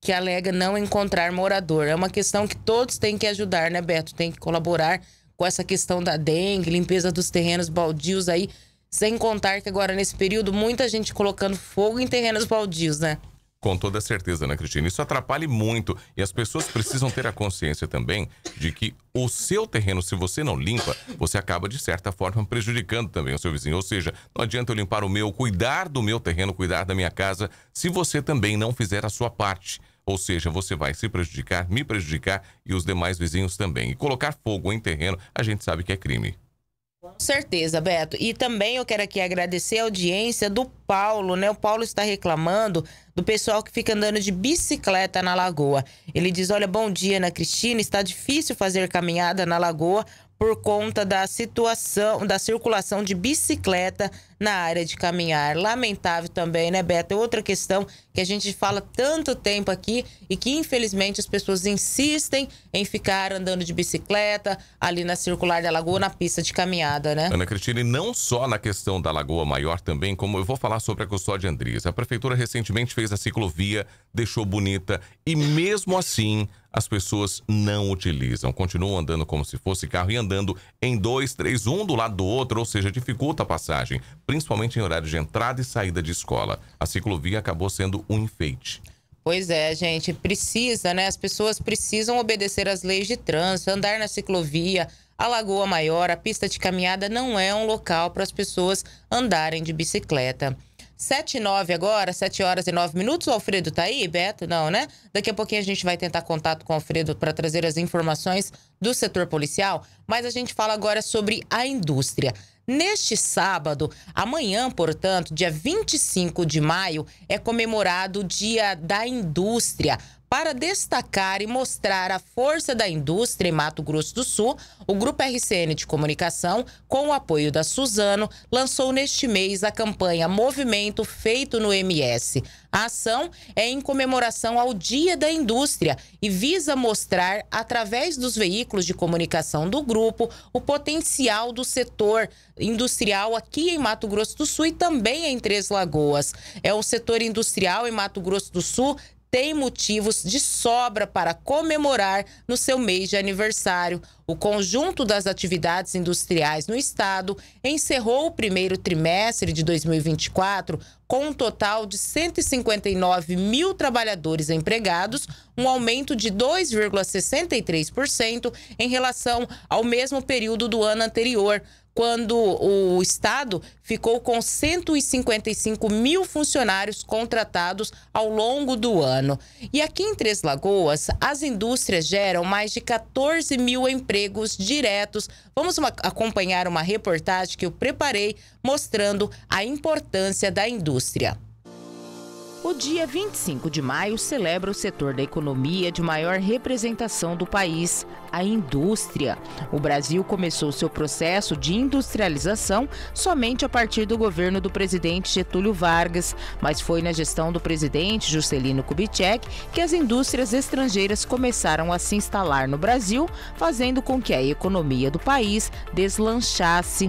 que alega não encontrar morador. É uma questão que todos têm que ajudar, né, Beto? Tem que colaborar com essa questão da dengue, limpeza dos terrenos baldios aí sem contar que agora, nesse período, muita gente colocando fogo em terrenos baldios, né? Com toda certeza, né, Cristina? Isso atrapalha muito. E as pessoas precisam ter a consciência também de que o seu terreno, se você não limpa, você acaba, de certa forma, prejudicando também o seu vizinho. Ou seja, não adianta eu limpar o meu, cuidar do meu terreno, cuidar da minha casa, se você também não fizer a sua parte. Ou seja, você vai se prejudicar, me prejudicar e os demais vizinhos também. E colocar fogo em terreno, a gente sabe que é crime. Com certeza, Beto. E também eu quero aqui agradecer a audiência do Paulo, né? O Paulo está reclamando do pessoal que fica andando de bicicleta na lagoa. Ele diz: Olha, bom dia, Ana Cristina. Está difícil fazer caminhada na lagoa por conta da situação, da circulação de bicicleta na área de caminhar. Lamentável também, né, Beto? É outra questão que a gente fala tanto tempo aqui e que, infelizmente, as pessoas insistem em ficar andando de bicicleta ali na circular da lagoa, na pista de caminhada, né? Ana Cristina, e não só na questão da Lagoa Maior também, como eu vou falar sobre a custódia Andrias. A prefeitura recentemente fez a ciclovia, deixou bonita e, mesmo assim, as pessoas não utilizam. Continuam andando como se fosse carro e andando em dois, três, um do lado do outro, ou seja, dificulta a passagem principalmente em horários de entrada e saída de escola. A ciclovia acabou sendo um enfeite. Pois é, gente, precisa, né? As pessoas precisam obedecer às leis de trânsito, andar na ciclovia. A Lagoa Maior, a pista de caminhada, não é um local para as pessoas andarem de bicicleta. 7 e 9 agora, 7 horas e 9 minutos. O Alfredo tá aí, Beto? Não, né? Daqui a pouquinho a gente vai tentar contato com o Alfredo para trazer as informações do setor policial, mas a gente fala agora sobre a indústria. Neste sábado, amanhã, portanto, dia 25 de maio, é comemorado o Dia da Indústria. Para destacar e mostrar a força da indústria em Mato Grosso do Sul, o Grupo RCN de Comunicação, com o apoio da Suzano, lançou neste mês a campanha Movimento Feito no MS. A ação é em comemoração ao Dia da Indústria e visa mostrar, através dos veículos de comunicação do grupo, o potencial do setor industrial aqui em Mato Grosso do Sul e também em Três Lagoas. É o setor industrial em Mato Grosso do Sul tem motivos de sobra para comemorar no seu mês de aniversário. O conjunto das atividades industriais no estado encerrou o primeiro trimestre de 2024 com um total de 159 mil trabalhadores empregados, um aumento de 2,63% em relação ao mesmo período do ano anterior quando o Estado ficou com 155 mil funcionários contratados ao longo do ano. E aqui em Três Lagoas, as indústrias geram mais de 14 mil empregos diretos. Vamos uma, acompanhar uma reportagem que eu preparei mostrando a importância da indústria. O dia 25 de maio celebra o setor da economia de maior representação do país, a indústria. O Brasil começou seu processo de industrialização somente a partir do governo do presidente Getúlio Vargas, mas foi na gestão do presidente Juscelino Kubitschek que as indústrias estrangeiras começaram a se instalar no Brasil, fazendo com que a economia do país deslanchasse.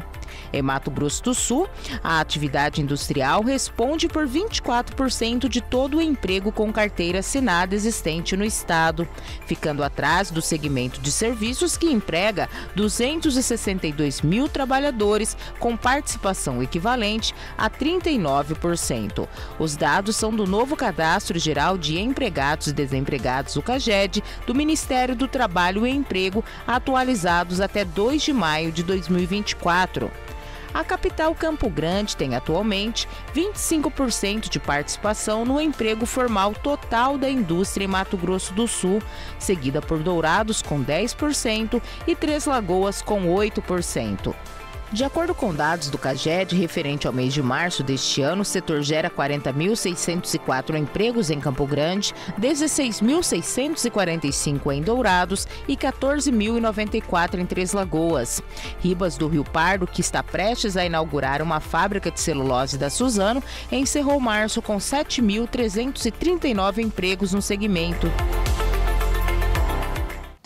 Em Mato Grosso do Sul, a atividade industrial responde por 24% de todo o emprego com carteira assinada existente no Estado, ficando atrás do segmento de serviços que emprega 262 mil trabalhadores, com participação equivalente a 39%. Os dados são do novo Cadastro Geral de Empregados e Desempregados, o CAGED, do Ministério do Trabalho e Emprego, atualizados até 2 de maio de 2024 a capital Campo Grande tem atualmente 25% de participação no emprego formal total da indústria em Mato Grosso do Sul, seguida por Dourados com 10% e Três Lagoas com 8%. De acordo com dados do CAGED, referente ao mês de março deste ano, o setor gera 40.604 empregos em Campo Grande, 16.645 em Dourados e 14.094 em Três Lagoas. Ribas do Rio Pardo, que está prestes a inaugurar uma fábrica de celulose da Suzano, encerrou março com 7.339 empregos no segmento.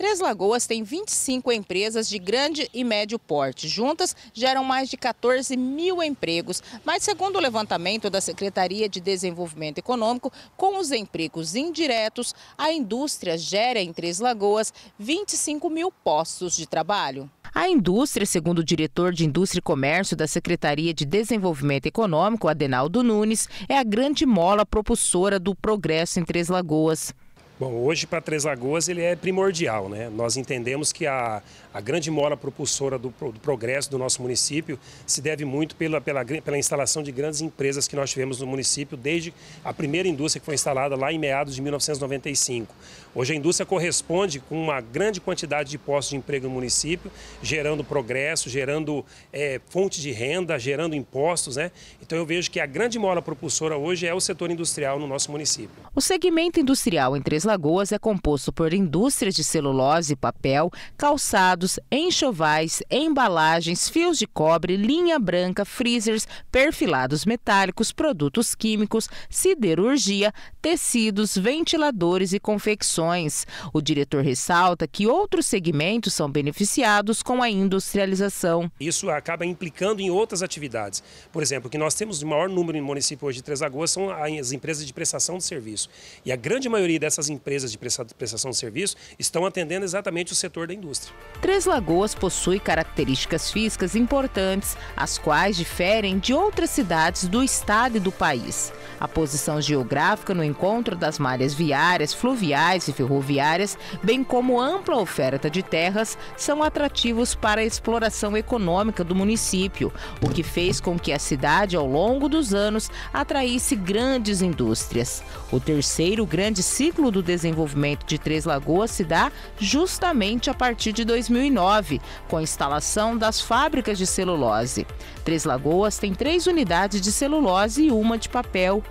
Três Lagoas tem 25 empresas de grande e médio porte. Juntas, geram mais de 14 mil empregos. Mas, segundo o levantamento da Secretaria de Desenvolvimento Econômico, com os empregos indiretos, a indústria gera em Três Lagoas 25 mil postos de trabalho. A indústria, segundo o diretor de Indústria e Comércio da Secretaria de Desenvolvimento Econômico, Adenaldo Nunes, é a grande mola propulsora do progresso em Três Lagoas. Bom, hoje para Três Lagoas ele é primordial, né? Nós entendemos que a, a grande mola propulsora do, do progresso do nosso município se deve muito pela, pela, pela instalação de grandes empresas que nós tivemos no município desde a primeira indústria que foi instalada lá em meados de 1995. Hoje a indústria corresponde com uma grande quantidade de postos de emprego no município, gerando progresso, gerando é, fonte de renda, gerando impostos, né? Então eu vejo que a grande mola propulsora hoje é o setor industrial no nosso município. O segmento industrial em Três Lagoas é composto por indústrias de celulose, papel, calçado moldados, enxovais, embalagens, fios de cobre, linha branca, freezers, perfilados metálicos, produtos químicos, siderurgia, tecidos, ventiladores e confecções. O diretor ressalta que outros segmentos são beneficiados com a industrialização. Isso acaba implicando em outras atividades. Por exemplo, que nós temos o maior número em município hoje de Três Lagoas são as empresas de prestação de serviço. E a grande maioria dessas empresas de prestação de serviço estão atendendo exatamente o setor da indústria. Três Lagoas possui características físicas importantes, as quais diferem de outras cidades do estado e do país. A posição geográfica no encontro das malhas viárias, fluviais e ferroviárias, bem como ampla oferta de terras, são atrativos para a exploração econômica do município, o que fez com que a cidade, ao longo dos anos, atraísse grandes indústrias. O terceiro grande ciclo do desenvolvimento de Três Lagoas se dá justamente a partir de 2000 2009, com a instalação das fábricas de celulose. Três Lagoas tem três unidades de celulose e uma de papel.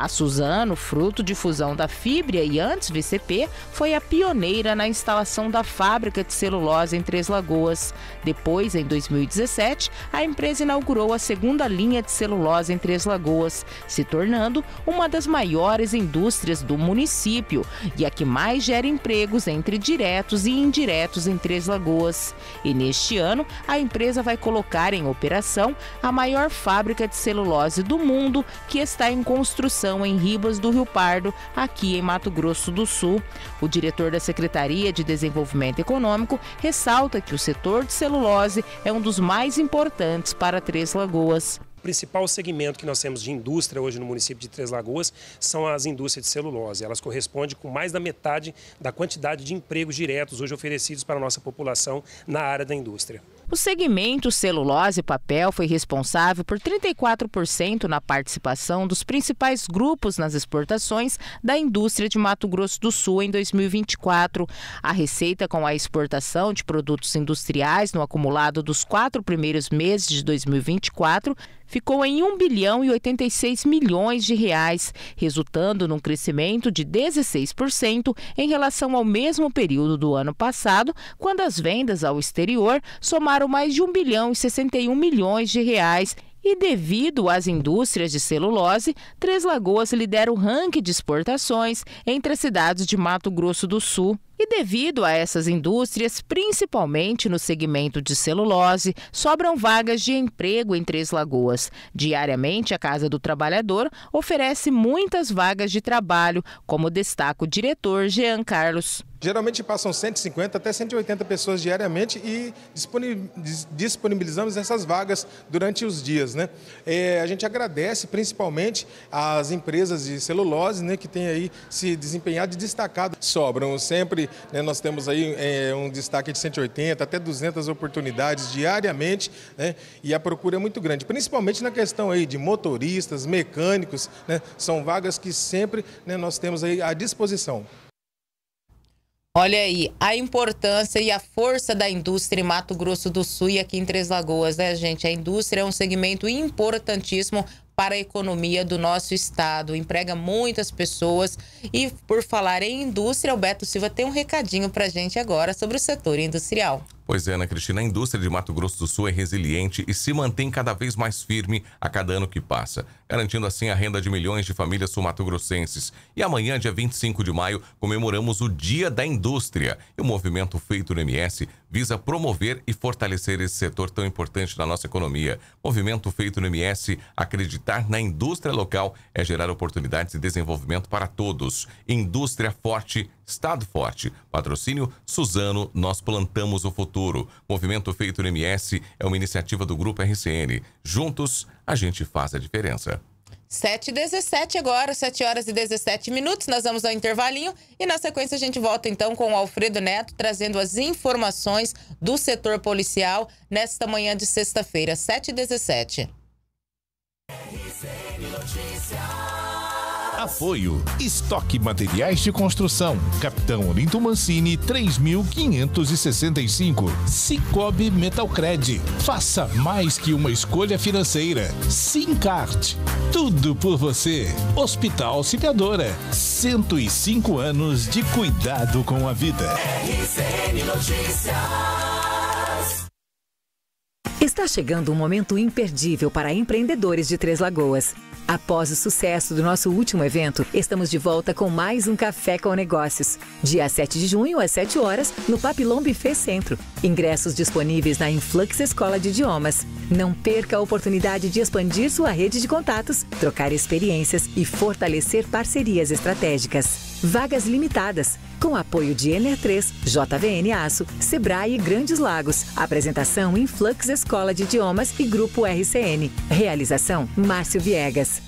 A Suzano, fruto de fusão da Fibria e antes VCP, foi a pioneira na instalação da fábrica de celulose em Três Lagoas. Depois, em 2017, a empresa inaugurou a segunda linha de celulose em Três Lagoas, se tornando uma das maiores indústrias do município e a que mais gera empregos entre diretos e indiretos em Três Lagoas. E neste ano, a empresa vai colocar em operação a maior fábrica de celulose do mundo que está em construção produção em Ribas do Rio Pardo, aqui em Mato Grosso do Sul. O diretor da Secretaria de Desenvolvimento Econômico ressalta que o setor de celulose é um dos mais importantes para Três Lagoas. O principal segmento que nós temos de indústria hoje no município de Três Lagoas são as indústrias de celulose. Elas correspondem com mais da metade da quantidade de empregos diretos hoje oferecidos para a nossa população na área da indústria. O segmento celulose e papel foi responsável por 34% na participação dos principais grupos nas exportações da indústria de Mato Grosso do Sul em 2024. A receita com a exportação de produtos industriais no acumulado dos quatro primeiros meses de 2024 ficou em 1 bilhão e 86 milhões de reais, resultando num crescimento de 16% em relação ao mesmo período do ano passado, quando as vendas ao exterior somaram mais de 1 bilhão e 61 milhões de reais, e devido às indústrias de celulose, Três Lagoas lidera o ranking de exportações entre as cidades de Mato Grosso do Sul. E devido a essas indústrias, principalmente no segmento de celulose, sobram vagas de emprego em Três Lagoas. Diariamente, a Casa do Trabalhador oferece muitas vagas de trabalho, como destaca o diretor Jean Carlos. Geralmente passam 150 até 180 pessoas diariamente e disponibilizamos essas vagas durante os dias. Né? É, a gente agradece principalmente às empresas de celulose né, que têm aí se desempenhado de destacado. Sobram sempre, né, nós temos aí é, um destaque de 180 até 200 oportunidades diariamente né, e a procura é muito grande, principalmente na questão aí de motoristas, mecânicos, né, são vagas que sempre né, nós temos aí à disposição. Olha aí, a importância e a força da indústria em Mato Grosso do Sul e aqui em Três Lagoas, né, gente? A indústria é um segmento importantíssimo para a economia do nosso estado, emprega muitas pessoas. E por falar em indústria, o Beto Silva tem um recadinho para gente agora sobre o setor industrial. Pois é, Ana Cristina, a indústria de Mato Grosso do Sul é resiliente e se mantém cada vez mais firme a cada ano que passa, garantindo assim a renda de milhões de famílias sul-mato-grossenses. E amanhã, dia 25 de maio, comemoramos o Dia da Indústria. E o movimento feito no MS visa promover e fortalecer esse setor tão importante da nossa economia. Movimento feito no MS, acreditar na indústria local é gerar oportunidades e desenvolvimento para todos. Indústria forte Estado Forte. Patrocínio Suzano, nós plantamos o futuro. Movimento Feito no MS é uma iniciativa do Grupo RCN. Juntos, a gente faz a diferença. 7 h 17 agora, 7 horas e 17 minutos. Nós vamos ao intervalinho e na sequência a gente volta então com o Alfredo Neto trazendo as informações do setor policial nesta manhã de sexta-feira, 7 h 17. RCN Notícias. Apoio. Estoque Materiais de Construção. Capitão Olinto Mancini, 3565. Cicobi Metalcred. Faça mais que uma escolha financeira. Simcart. Tudo por você. Hospital Cidadora 105 anos de cuidado com a vida. RCN Notícias. Está chegando um momento imperdível para empreendedores de Três Lagoas. Após o sucesso do nosso último evento, estamos de volta com mais um Café com Negócios. Dia 7 de junho, às 7 horas, no Papilon Buffet Centro. Ingressos disponíveis na Influx Escola de Idiomas. Não perca a oportunidade de expandir sua rede de contatos, trocar experiências e fortalecer parcerias estratégicas. Vagas limitadas, com apoio de Ener 3, JVN Aço, Sebrae e Grandes Lagos. Apresentação Influx Escola de Idiomas e Grupo RCN. Realização Márcio Viegas.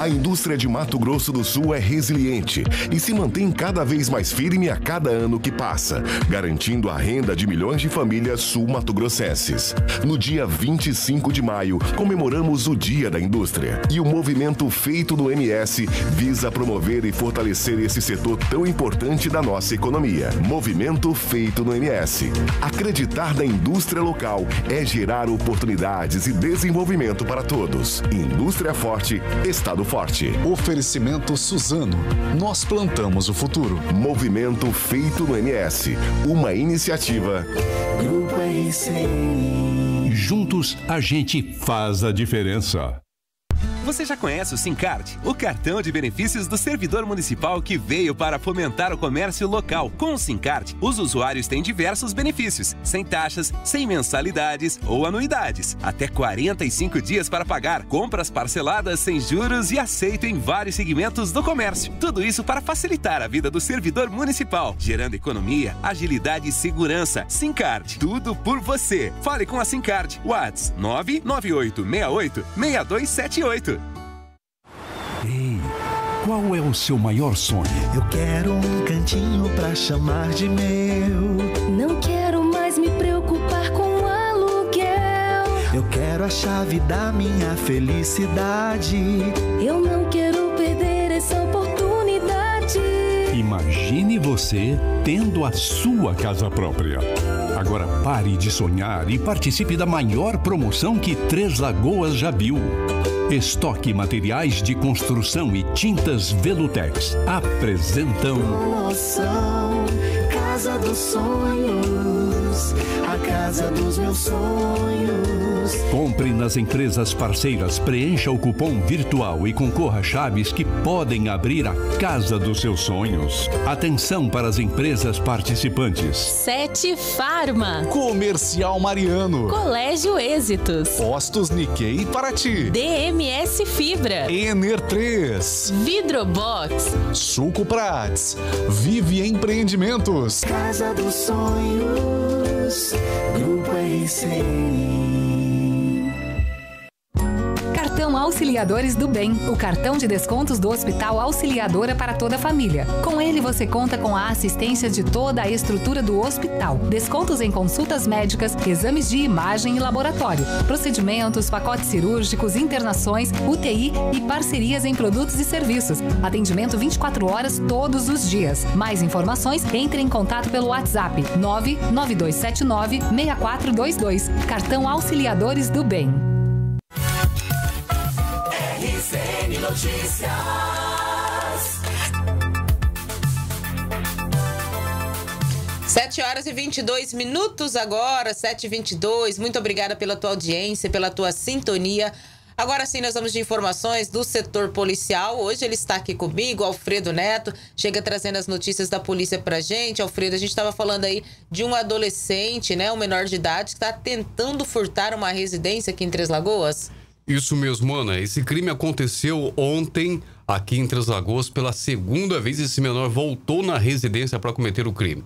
A indústria de Mato Grosso do Sul é resiliente e se mantém cada vez mais firme a cada ano que passa, garantindo a renda de milhões de famílias sul-mato-grossenses. No dia 25 de maio, comemoramos o Dia da Indústria e o movimento feito no MS visa promover e fortalecer esse setor tão importante da nossa economia. Movimento feito no MS. Acreditar na indústria local é gerar oportunidades e desenvolvimento para todos. Indústria forte, Estado forte. Esporte. Oferecimento Suzano. Nós plantamos o futuro. Movimento Feito no MS. Uma iniciativa. Grupo Juntos a gente faz a diferença. Você já conhece o Simcard, o cartão de benefícios do servidor municipal que veio para fomentar o comércio local. Com o Simcard. os usuários têm diversos benefícios, sem taxas, sem mensalidades ou anuidades, até 45 dias para pagar, compras parceladas sem juros e aceito em vários segmentos do comércio. Tudo isso para facilitar a vida do servidor municipal, gerando economia, agilidade e segurança. Simcard, tudo por você. Fale com a Simcard. Whats 99868 6278. Ei, qual é o seu maior sonho? Eu quero um cantinho pra chamar de meu. Não quero mais me preocupar com aluguel. Eu quero a chave da minha felicidade. Eu não quero perder essa oportunidade. Imagine você tendo a sua casa própria. Agora pare de sonhar e participe da maior promoção que Três Lagoas já viu. Estoque Materiais de Construção e Tintas Velutex apresentam. Promoção Casa dos Sonhos, a casa dos meus sonhos. Compre nas empresas parceiras, preencha o cupom virtual e concorra a chaves que podem abrir a casa dos seus sonhos. Atenção para as empresas participantes. Sete Farma. Comercial Mariano. Colégio Êxitos. Postos Nikkei para ti. DMS Fibra. Ener 3. Vidrobox. Suco Prats. Vive Empreendimentos. Casa dos Sonhos. Grupo RCI. Auxiliadores do Bem, o cartão de descontos do Hospital Auxiliadora para toda a família. Com ele você conta com a assistência de toda a estrutura do hospital, descontos em consultas médicas, exames de imagem e laboratório, procedimentos, pacotes cirúrgicos, internações, UTI e parcerias em produtos e serviços. Atendimento 24 horas todos os dias. Mais informações, entre em contato pelo WhatsApp 99279 6422. Cartão Auxiliadores do Bem. Notícias. 7 horas e 22 minutos agora, 7h22. Muito obrigada pela tua audiência, pela tua sintonia. Agora sim, nós vamos de informações do setor policial. Hoje ele está aqui comigo, Alfredo Neto, chega trazendo as notícias da polícia pra gente. Alfredo, a gente estava falando aí de um adolescente, né, um menor de idade, que está tentando furtar uma residência aqui em Três Lagoas. Isso mesmo, Ana. Esse crime aconteceu ontem aqui em Três Lagoas. Pela segunda vez, esse menor voltou na residência para cometer o crime.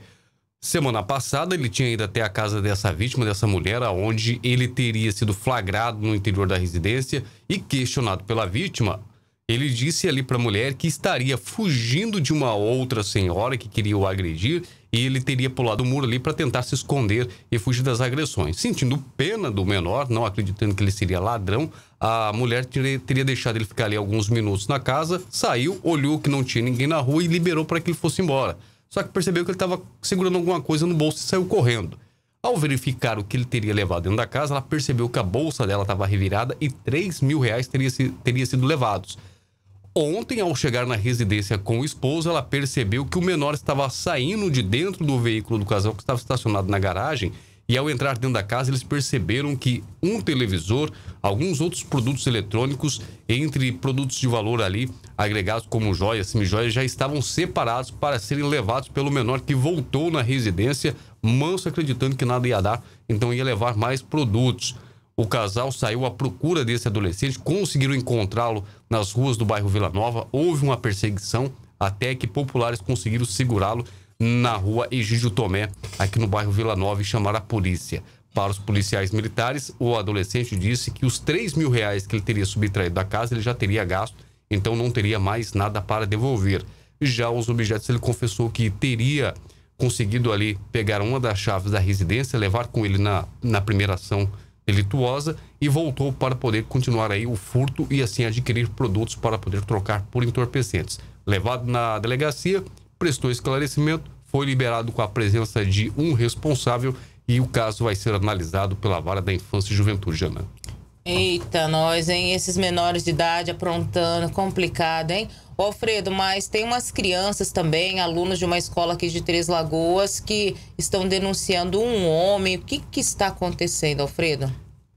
Semana passada, ele tinha ido até a casa dessa vítima, dessa mulher, onde ele teria sido flagrado no interior da residência e questionado pela vítima. Ele disse ali para a mulher que estaria fugindo de uma outra senhora que queria o agredir e ele teria pulado o muro ali para tentar se esconder e fugir das agressões. Sentindo pena do menor, não acreditando que ele seria ladrão, a mulher teria deixado ele ficar ali alguns minutos na casa, saiu, olhou que não tinha ninguém na rua e liberou para que ele fosse embora. Só que percebeu que ele estava segurando alguma coisa no bolso e saiu correndo. Ao verificar o que ele teria levado dentro da casa, ela percebeu que a bolsa dela estava revirada e 3 mil reais teria, se, teria sido levados. Ontem, ao chegar na residência com o esposo, ela percebeu que o menor estava saindo de dentro do veículo do casal que estava estacionado na garagem. E ao entrar dentro da casa, eles perceberam que um televisor, alguns outros produtos eletrônicos, entre produtos de valor ali, agregados como joias, semijoias, já estavam separados para serem levados pelo menor que voltou na residência, manso acreditando que nada ia dar, então ia levar mais produtos. O casal saiu à procura desse adolescente, conseguiram encontrá-lo nas ruas do bairro Vila Nova, houve uma perseguição até que populares conseguiram segurá-lo na rua Egídio Tomé, aqui no bairro Vila Nova, e chamar a polícia. Para os policiais militares, o adolescente disse que os 3 mil reais que ele teria subtraído da casa ele já teria gasto, então não teria mais nada para devolver. Já os objetos, ele confessou que teria conseguido ali pegar uma das chaves da residência, levar com ele na, na primeira ação delituosa e voltou para poder continuar aí o furto e assim adquirir produtos para poder trocar por entorpecentes. Levado na delegacia, prestou esclarecimento, foi liberado com a presença de um responsável e o caso vai ser analisado pela Vara da Infância e Juventude, Ana. Eita, nós, hein? Esses menores de idade aprontando, complicado, hein? Ô, Alfredo, mas tem umas crianças também, alunos de uma escola aqui de Três Lagoas, que estão denunciando um homem. O que, que está acontecendo, Alfredo?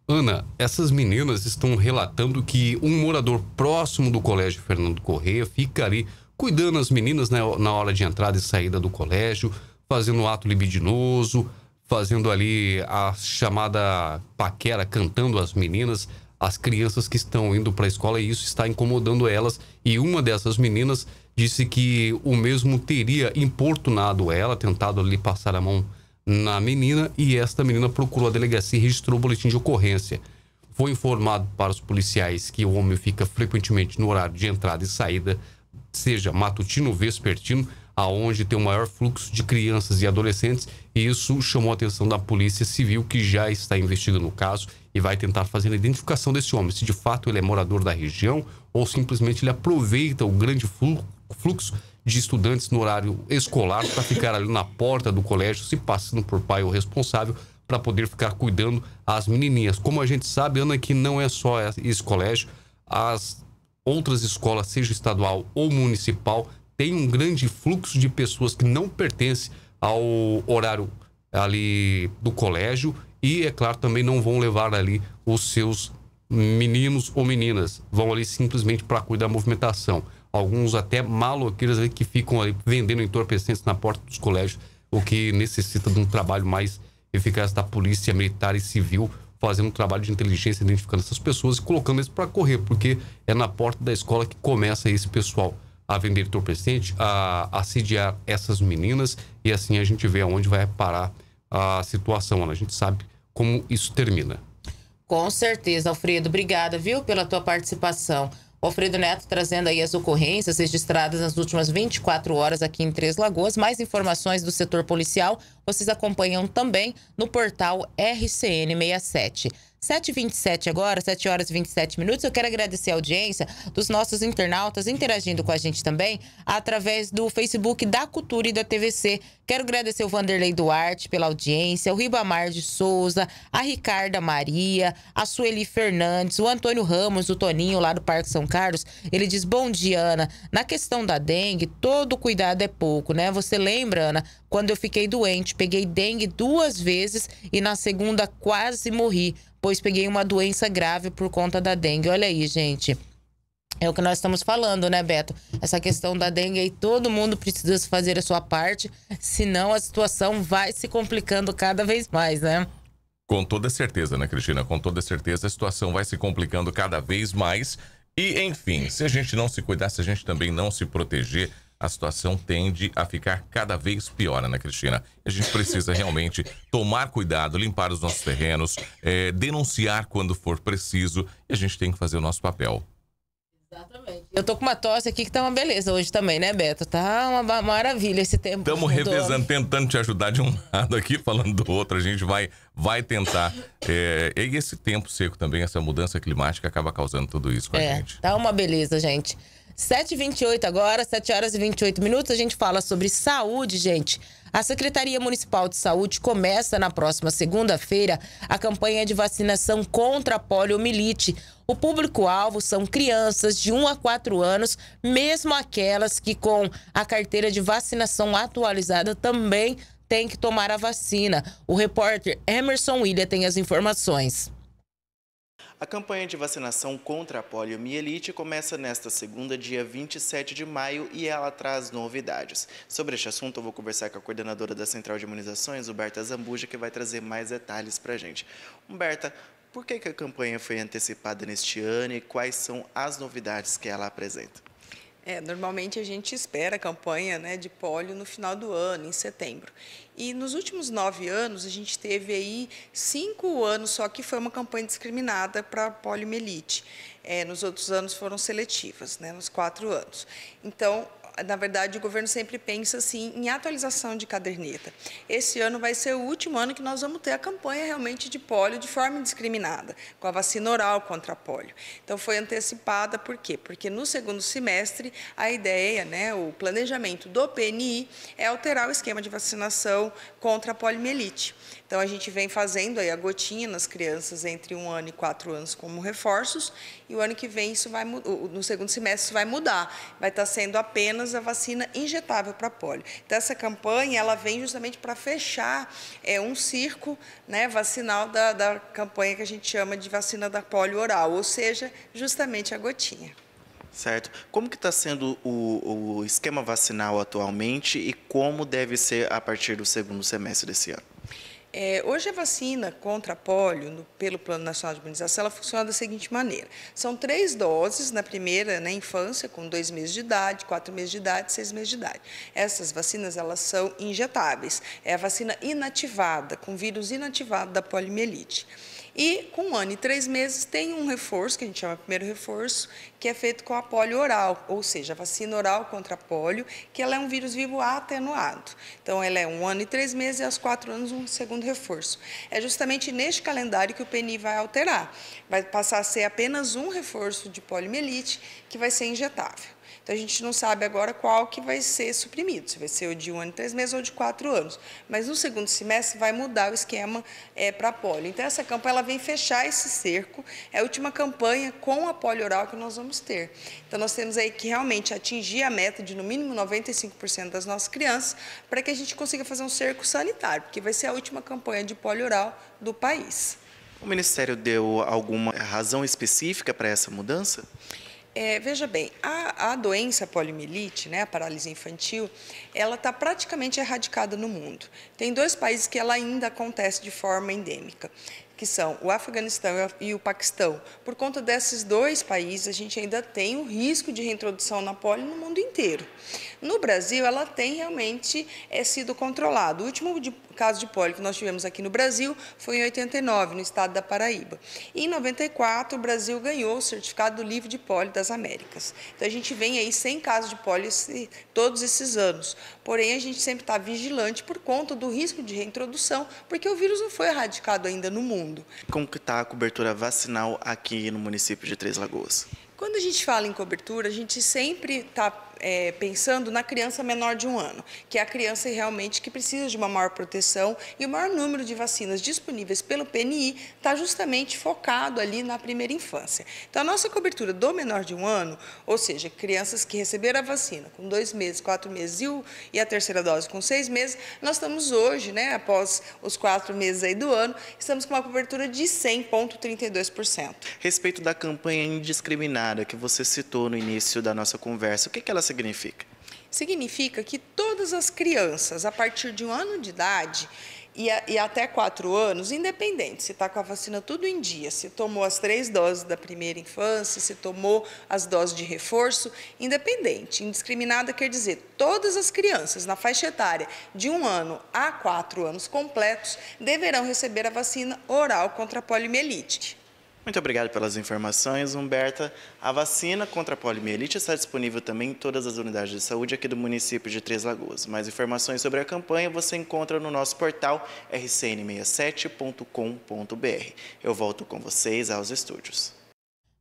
Ana, essas meninas estão relatando que um morador próximo do colégio Fernando Correia fica ali cuidando as meninas né, na hora de entrada e saída do colégio, fazendo ato libidinoso, fazendo ali a chamada paquera, cantando as meninas, as crianças que estão indo para a escola e isso está incomodando elas. E uma dessas meninas disse que o mesmo teria importunado ela, tentado ali passar a mão na menina e esta menina procurou a delegacia e registrou o boletim de ocorrência. Foi informado para os policiais que o homem fica frequentemente no horário de entrada e saída, seja matutino ou vespertino, aonde tem o maior fluxo de crianças e adolescentes e isso chamou a atenção da Polícia Civil, que já está investigando o caso e vai tentar fazer a identificação desse homem, se de fato ele é morador da região ou simplesmente ele aproveita o grande fluxo de estudantes no horário escolar para ficar ali na porta do colégio, se passando por pai ou responsável, para poder ficar cuidando as menininhas. Como a gente sabe, Ana, que não é só esse colégio, as outras escolas, seja estadual ou municipal, tem um grande fluxo de pessoas que não pertencem ao horário ali do colégio e, é claro, também não vão levar ali os seus meninos ou meninas. Vão ali simplesmente para cuidar da movimentação. Alguns até maloqueiros ali que ficam ali vendendo entorpecentes na porta dos colégios, o que necessita de um trabalho mais eficaz da polícia militar e civil fazendo um trabalho de inteligência, identificando essas pessoas e colocando eles para correr, porque é na porta da escola que começa esse pessoal a vender entorpecente, a assediar essas meninas e assim a gente vê aonde vai parar a situação. Né? A gente sabe como isso termina. Com certeza, Alfredo. Obrigada, viu, pela tua participação. Alfredo Neto trazendo aí as ocorrências registradas nas últimas 24 horas aqui em Três Lagoas. Mais informações do setor policial vocês acompanham também no portal RCN 67. 7h27 agora, 7 horas e 27 minutos. Eu quero agradecer a audiência dos nossos internautas interagindo com a gente também através do Facebook da Cultura e da TVC. Quero agradecer o Vanderlei Duarte pela audiência, o Ribamar de Souza, a Ricarda Maria, a Sueli Fernandes, o Antônio Ramos, o Toninho lá do Parque São Carlos. Ele diz: Bom dia, Ana. Na questão da dengue, todo cuidado é pouco, né? Você lembra, Ana, quando eu fiquei doente, peguei dengue duas vezes e na segunda quase morri pois peguei uma doença grave por conta da dengue. Olha aí, gente. É o que nós estamos falando, né, Beto? Essa questão da dengue aí, todo mundo precisa fazer a sua parte, senão a situação vai se complicando cada vez mais, né? Com toda certeza, né, Cristina? Com toda certeza, a situação vai se complicando cada vez mais. E, enfim, se a gente não se cuidar, se a gente também não se proteger, a situação tende a ficar cada vez pior, Ana Cristina. A gente precisa realmente tomar cuidado, limpar os nossos terrenos, é, denunciar quando for preciso e a gente tem que fazer o nosso papel. Exatamente. Eu tô com uma tosse aqui que tá uma beleza hoje também, né, Beto? Tá uma maravilha esse tempo. Estamos revezando, tentando te ajudar de um lado aqui, falando do outro. A gente vai, vai tentar. É, e esse tempo seco também, essa mudança climática acaba causando tudo isso com é, a gente. Tá uma beleza, gente. 7h28 agora, 7 horas e 28 minutos, a gente fala sobre saúde, gente. A Secretaria Municipal de Saúde começa na próxima segunda-feira a campanha de vacinação contra a poliomielite. O público-alvo são crianças de 1 a 4 anos, mesmo aquelas que com a carteira de vacinação atualizada também têm que tomar a vacina. O repórter Emerson William tem as informações. A campanha de vacinação contra a poliomielite começa nesta segunda, dia 27 de maio, e ela traz novidades. Sobre este assunto, eu vou conversar com a coordenadora da Central de Imunizações, Humberta Zambuja, que vai trazer mais detalhes para a gente. Humberta, por que, que a campanha foi antecipada neste ano e quais são as novidades que ela apresenta? É, normalmente a gente espera a campanha né, de pólio no final do ano, em setembro. E nos últimos nove anos, a gente teve aí cinco anos só que foi uma campanha discriminada para a poliomielite. É, nos outros anos foram seletivas, né, nos quatro anos. Então, na verdade, o governo sempre pensa assim em atualização de caderneta. Esse ano vai ser o último ano que nós vamos ter a campanha realmente de pólio de forma indiscriminada, com a vacina oral contra a pólio. Então foi antecipada, por quê? Porque no segundo semestre a ideia, né, o planejamento do PNI é alterar o esquema de vacinação contra a poliomielite. Então a gente vem fazendo aí a gotinha nas crianças entre um ano e quatro anos como reforços, e o ano que vem isso vai no segundo semestre isso vai mudar, vai estar sendo apenas menos a vacina injetável para pólio. Então, essa campanha ela vem justamente para fechar é, um circo né, vacinal da, da campanha que a gente chama de vacina da pólio oral, ou seja, justamente a gotinha. Certo. Como que está sendo o, o esquema vacinal atualmente e como deve ser a partir do segundo semestre desse ano? É, hoje, a vacina contra polio no, pelo Plano Nacional de Imunização, ela funciona da seguinte maneira. São três doses, na primeira, na infância, com dois meses de idade, quatro meses de idade, seis meses de idade. Essas vacinas, elas são injetáveis. É a vacina inativada, com vírus inativado da poliomielite. E com um ano e três meses tem um reforço, que a gente chama primeiro reforço, que é feito com a polio oral, ou seja, a vacina oral contra a polio, que ela é um vírus vivo atenuado. Então, ela é um ano e três meses e aos quatro anos um segundo reforço. É justamente neste calendário que o PNI vai alterar. Vai passar a ser apenas um reforço de poliomielite que vai ser injetável. Então a gente não sabe agora qual que vai ser suprimido, se vai ser o de um ano e três meses ou de quatro anos. Mas no segundo semestre vai mudar o esquema é, para a polio. Então essa campanha ela vem fechar esse cerco, é a última campanha com a polio oral que nós vamos ter. Então nós temos aí que realmente atingir a meta de no mínimo 95% das nossas crianças para que a gente consiga fazer um cerco sanitário, porque vai ser a última campanha de polio oral do país. O Ministério deu alguma razão específica para essa mudança? É, veja bem, a, a doença poliomielite, né, a paralisia infantil, ela está praticamente erradicada no mundo. Tem dois países que ela ainda acontece de forma endêmica, que são o Afeganistão e o Paquistão. Por conta desses dois países, a gente ainda tem o risco de reintrodução na polio no mundo inteiro. No Brasil, ela tem realmente é, sido controlada. O último de, caso de pólio que nós tivemos aqui no Brasil foi em 89, no estado da Paraíba. E em 94, o Brasil ganhou o certificado do livre de pólio das Américas. Então, a gente vem aí sem casos de pólio esse, todos esses anos. Porém, a gente sempre está vigilante por conta do risco de reintrodução, porque o vírus não foi erradicado ainda no mundo. Como está a cobertura vacinal aqui no município de Três Lagoas? Quando a gente fala em cobertura, a gente sempre está é, pensando na criança menor de um ano, que é a criança realmente que precisa de uma maior proteção e o maior número de vacinas disponíveis pelo PNI está justamente focado ali na primeira infância. Então, a nossa cobertura do menor de um ano, ou seja, crianças que receberam a vacina com dois meses, quatro meses e, o, e a terceira dose com seis meses, nós estamos hoje, né, após os quatro meses aí do ano, estamos com uma cobertura de 100,32%. Respeito da campanha indiscriminada que você citou no início da nossa conversa, o que, que ela significa? Significa que todas as crianças, a partir de um ano de idade, e, a, e, até quatro anos, independente se está com a vacina tudo em dia, se tomou as três doses da primeira infância, se tomou as doses de reforço, independente. Indiscriminada quer dizer todas as crianças na faixa etária de um ano a quatro anos completos deverão receber a vacina oral contra a poliomielite. Muito obrigado pelas informações, Humberta. A vacina contra a poliomielite está disponível também em todas as unidades de saúde aqui do município de Três Lagoas. Mais informações sobre a campanha você encontra no nosso portal rcn67.com.br. Eu volto com vocês aos estúdios.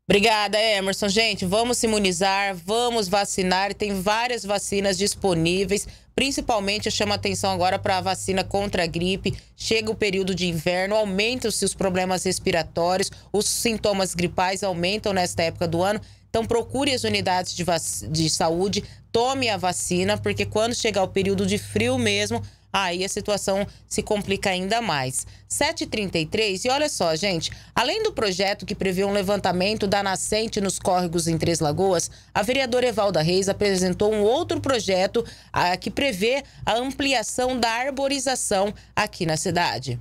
Obrigada, Emerson. Gente, vamos se imunizar, vamos vacinar. Tem várias vacinas disponíveis Principalmente, chama atenção agora para a vacina contra a gripe. Chega o período de inverno, aumentam-se os problemas respiratórios, os sintomas gripais aumentam nesta época do ano. Então, procure as unidades de, de saúde, tome a vacina, porque quando chegar o período de frio mesmo, aí a situação se complica ainda mais. 7h33, e olha só, gente, além do projeto que prevê um levantamento da nascente nos córregos em Três Lagoas, a vereadora Evalda Reis apresentou um outro projeto ah, que prevê a ampliação da arborização aqui na cidade.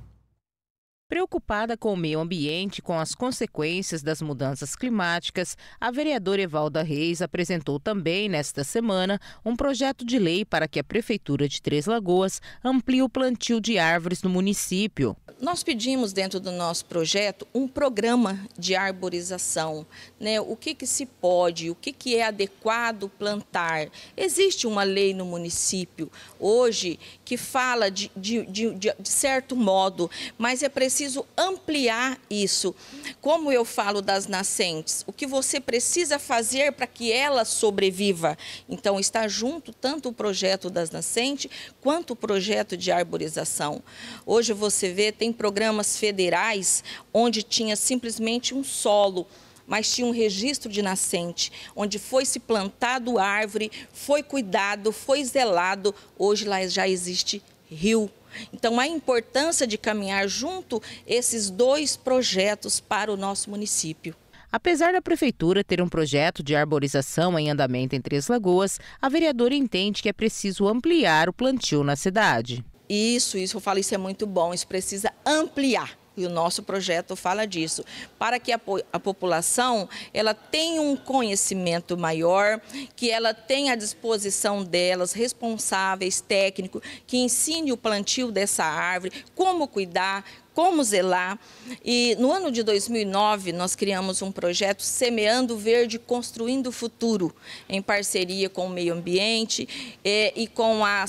Preocupada com o meio ambiente e com as consequências das mudanças climáticas, a vereadora Evalda Reis apresentou também, nesta semana, um projeto de lei para que a Prefeitura de Três Lagoas amplie o plantio de árvores no município. Nós pedimos, dentro do nosso projeto, um programa de arborização, né, o que, que se pode, o que, que é adequado plantar. Existe uma lei no município hoje que fala de, de, de, de, certo modo, mas é preciso ampliar isso. Como eu falo das nascentes, o que você precisa fazer para que ela sobreviva? Então, está junto tanto o projeto das nascentes quanto o projeto de arborização. Hoje você vê, tem programas federais onde tinha simplesmente um solo mas tinha um registro de nascente, onde foi se plantado árvore, foi cuidado, foi zelado. Hoje lá já existe rio. Então, a importância de caminhar junto esses dois projetos para o nosso município. Apesar da prefeitura ter um projeto de arborização em andamento em Três Lagoas, a vereadora entende que é preciso ampliar o plantio na cidade. Isso, isso, eu falo, isso é muito bom, isso precisa ampliar e o nosso projeto fala disso, para que a, a, população ela tenha um conhecimento maior, que ela tenha à disposição delas responsáveis, técnicos que ensine o plantio dessa árvore, como cuidar, como zelar. E no ano de 2009, nós criamos um projeto Semeando Verde, Construindo o Futuro, em parceria com o meio ambiente e, eh, e com, a,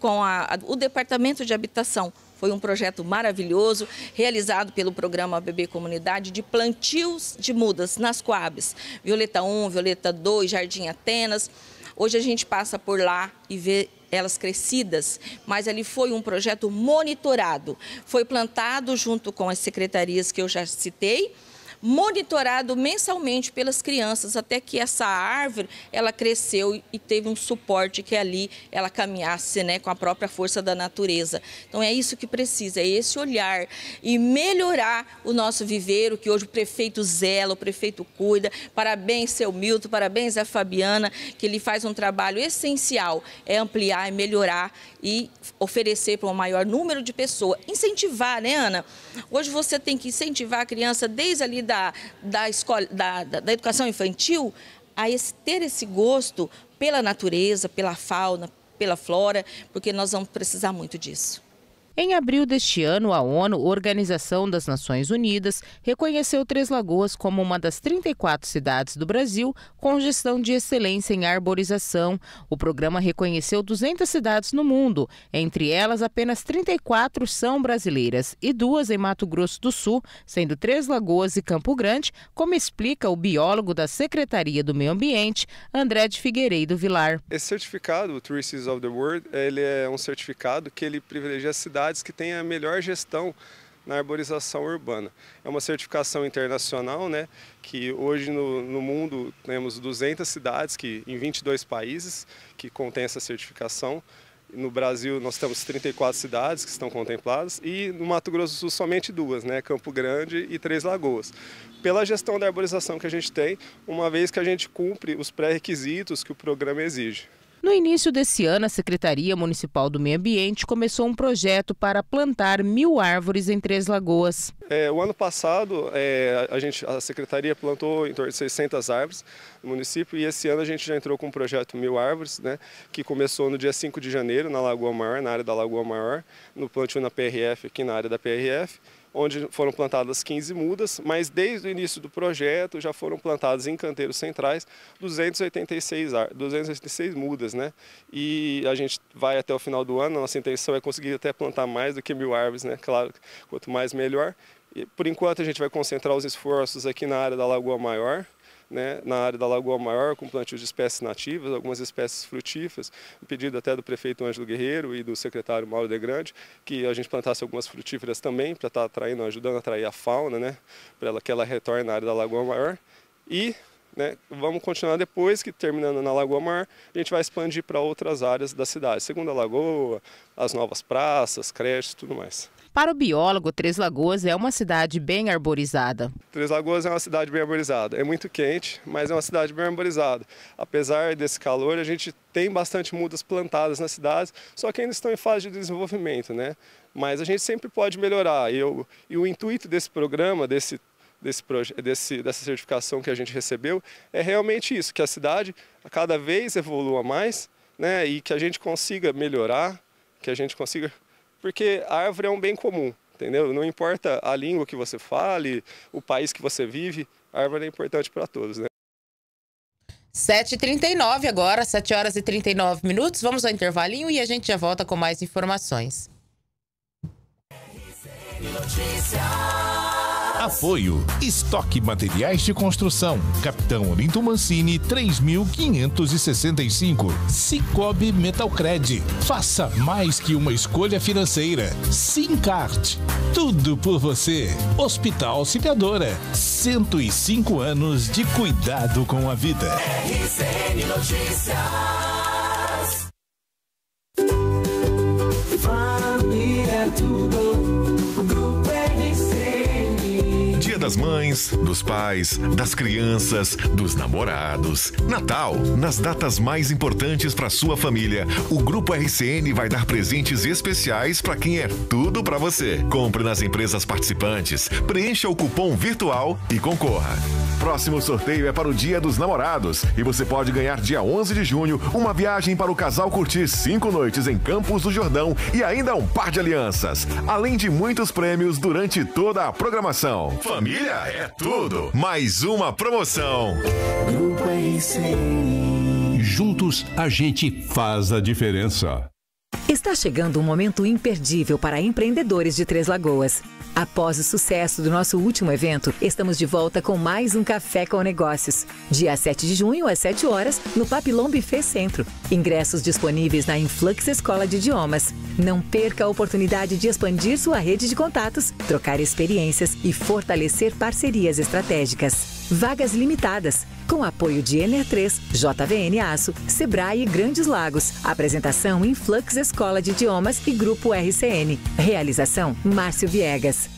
com a, o Departamento de Habitação, foi um projeto maravilhoso, realizado pelo programa Bebê Comunidade de plantios de mudas nas Coabs. Violeta 1, Violeta 2, Jardim Atenas. Hoje a gente passa por lá e vê elas crescidas, mas ali foi um projeto monitorado. Foi plantado junto com as secretarias que eu já citei, monitorado mensalmente pelas crianças até que essa árvore ela cresceu e teve um suporte que ali ela caminhasse né, com a própria força da natureza. Então é isso que precisa, é esse olhar e melhorar o nosso viveiro, que hoje o prefeito zela, o prefeito cuida. Parabéns, seu Milton, parabéns a Fabiana, que ele faz um trabalho essencial, é ampliar e melhorar e oferecer para um maior número de pessoas. Incentivar, né, Ana? Hoje você tem que incentivar a criança desde ali da, da, escola, da, da, da educação infantil a esse, ter esse gosto pela natureza, pela fauna, pela flora, porque nós vamos precisar muito disso. Em abril deste ano, a ONU, Organização das Nações Unidas, reconheceu Três Lagoas como uma das 34 cidades do Brasil com gestão de excelência em arborização. O programa reconheceu 200 cidades no mundo, entre elas apenas 34 são brasileiras e duas em Mato Grosso do Sul, sendo Três Lagoas e Campo Grande, como explica o biólogo da Secretaria do Meio Ambiente, André de Figueiredo Vilar. Esse certificado, o Trees of the World, ele é um certificado que ele privilegia a cidade cidades que têm a melhor gestão na arborização urbana. É uma certificação internacional, né, que hoje no, no, mundo temos 200 cidades que em 22 países que contém essa certificação. No Brasil nós temos 34 cidades que estão contempladas e no Mato Grosso do Sul somente duas, né, Campo Grande e Três Lagoas. Pela gestão da arborização que a gente tem, uma vez que a gente cumpre os pré-requisitos que o programa exige. No início desse ano, a Secretaria Municipal do Meio Ambiente começou um projeto para plantar mil árvores em Três Lagoas. É, o ano passado, é, a, gente, a Secretaria plantou em torno de 600 árvores no município e esse ano a gente já entrou com o um projeto Mil Árvores, né, que começou no dia 5 de janeiro na Lagoa Maior, na área da Lagoa Maior, no plantio na PRF, aqui na área da PRF onde foram plantadas 15 mudas, mas desde o início do projeto já foram plantadas em canteiros centrais 286, 286 mudas, né? E a gente vai até o final do ano, nossa intenção é conseguir até plantar mais do que mil árvores, né? Claro, quanto mais melhor. E por enquanto a gente vai concentrar os esforços aqui na área da Lagoa Maior, né, na área da Lagoa Maior, com plantio de espécies nativas, algumas espécies frutíferas, pedido até do prefeito Ângelo Guerreiro e do secretário Mauro De Grande, que a gente plantasse algumas frutíferas também, para estar tá atraindo, ajudando a atrair a fauna, né, para que ela retorne na área da Lagoa Maior. E né? Vamos continuar depois, que terminando na Lagoa Maior, a gente vai expandir para outras áreas da cidade, Segunda Lagoa, as novas praças, creches tudo mais. Para o biólogo, Três Lagoas é uma cidade bem arborizada. Três Lagoas é uma cidade bem arborizada. É muito quente, mas é uma cidade bem arborizada. Apesar desse calor, a gente tem bastante mudas plantadas na cidade, só que ainda estão em fase de desenvolvimento, né? Mas a gente sempre pode melhorar. E, eu, e o intuito desse programa, desse Desse, desse, dessa certificação que a gente recebeu é realmente isso, que a cidade a cada vez evolua mais né, e que a gente consiga melhorar, que a gente consiga porque a árvore é um bem comum, entendeu? Não importa a língua que você fale, o país que você vive, a árvore é importante para todos, né? 7h39 agora, 7 horas e 39 minutos. Vamos ao intervalinho e a gente já volta com mais informações. Apoio. Estoque Materiais de Construção. Capitão Olinto Mancini, 3565. Cicobi Metalcred. Faça mais que uma escolha financeira. Simcart. Tudo por você. Hospital Auxiliadora. 105 anos de cuidado com a vida. RCN Notícias. Família é tudo das mães, dos pais, das crianças, dos namorados. Natal, nas datas mais importantes para sua família, o Grupo RCN vai dar presentes especiais para quem é tudo para você. Compre nas empresas participantes, preencha o cupom virtual e concorra. Próximo sorteio é para o Dia dos Namorados e você pode ganhar dia 11 de junho uma viagem para o casal curtir cinco noites em Campos do Jordão e ainda um par de alianças, além de muitos prêmios durante toda a programação. Família é tudo. Mais uma promoção. Grupo Juntos a gente faz a diferença. Está chegando um momento imperdível para empreendedores de Três Lagoas. Após o sucesso do nosso último evento, estamos de volta com mais um Café com Negócios. Dia 7 de junho, às 7 horas, no Papilon Buffet Centro. Ingressos disponíveis na Influx Escola de Idiomas. Não perca a oportunidade de expandir sua rede de contatos, trocar experiências e fortalecer parcerias estratégicas. Vagas limitadas, com apoio de Ener 3, JVN Aço, Sebrae e Grandes Lagos. Apresentação Influx Escola de Idiomas e Grupo RCN. Realização Márcio Viegas.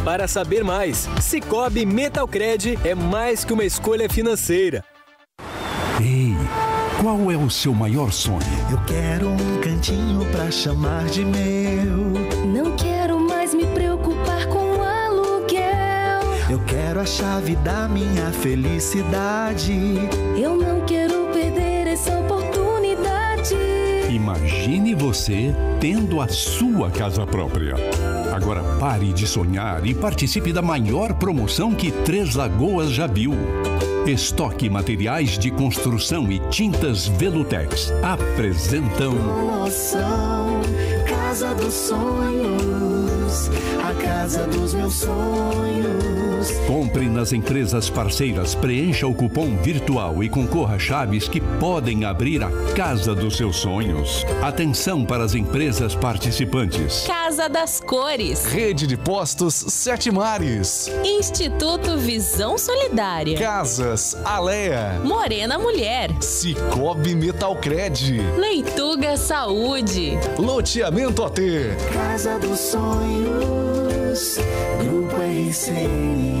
Para saber mais, Cicobi Metalcred é mais que uma escolha financeira. Ei, qual é o seu maior sonho? Eu quero um cantinho para chamar de meu. Não quero mais me preocupar com o aluguel. Eu quero a chave da minha felicidade. Eu não quero perder essa oportunidade. Imagine você tendo a sua casa própria. Agora pare de sonhar e participe da maior promoção que Três Lagoas já viu. Estoque Materiais de Construção e Tintas Velutex apresentam. Promoção Casa dos Sonhos, a casa dos meus sonhos. Deus. Compre nas empresas parceiras, preencha o cupom virtual e concorra a chaves que podem abrir a casa dos seus sonhos. Atenção para as empresas participantes. Casa das Cores. Rede de Postos Sete Mares. Instituto Visão Solidária. Casas Alea. Morena Mulher. Cicobi Metalcred. Leituga Saúde. Loteamento AT. Casa dos Sonhos. singing.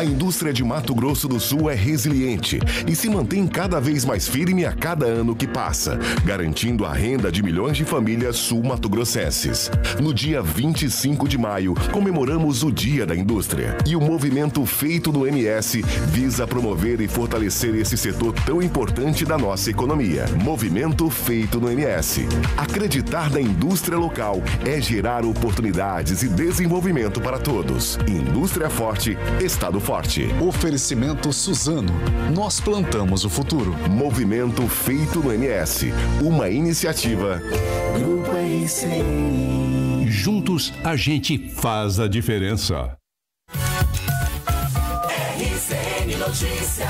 A indústria de Mato Grosso do Sul é resiliente e se mantém cada vez mais firme a cada ano que passa, garantindo a renda de milhões de famílias sul-mato-grossenses. No dia 25 de maio, comemoramos o Dia da Indústria e o movimento feito no MS visa promover e fortalecer esse setor tão importante da nossa economia. Movimento feito no MS. Acreditar na indústria local é gerar oportunidades e desenvolvimento para todos. Indústria forte, Estado forte. Oferecimento Suzano. Nós plantamos o futuro. Movimento Feito no MS. Uma iniciativa. Grupo ICI. Juntos a gente faz a diferença. RCN Notícias.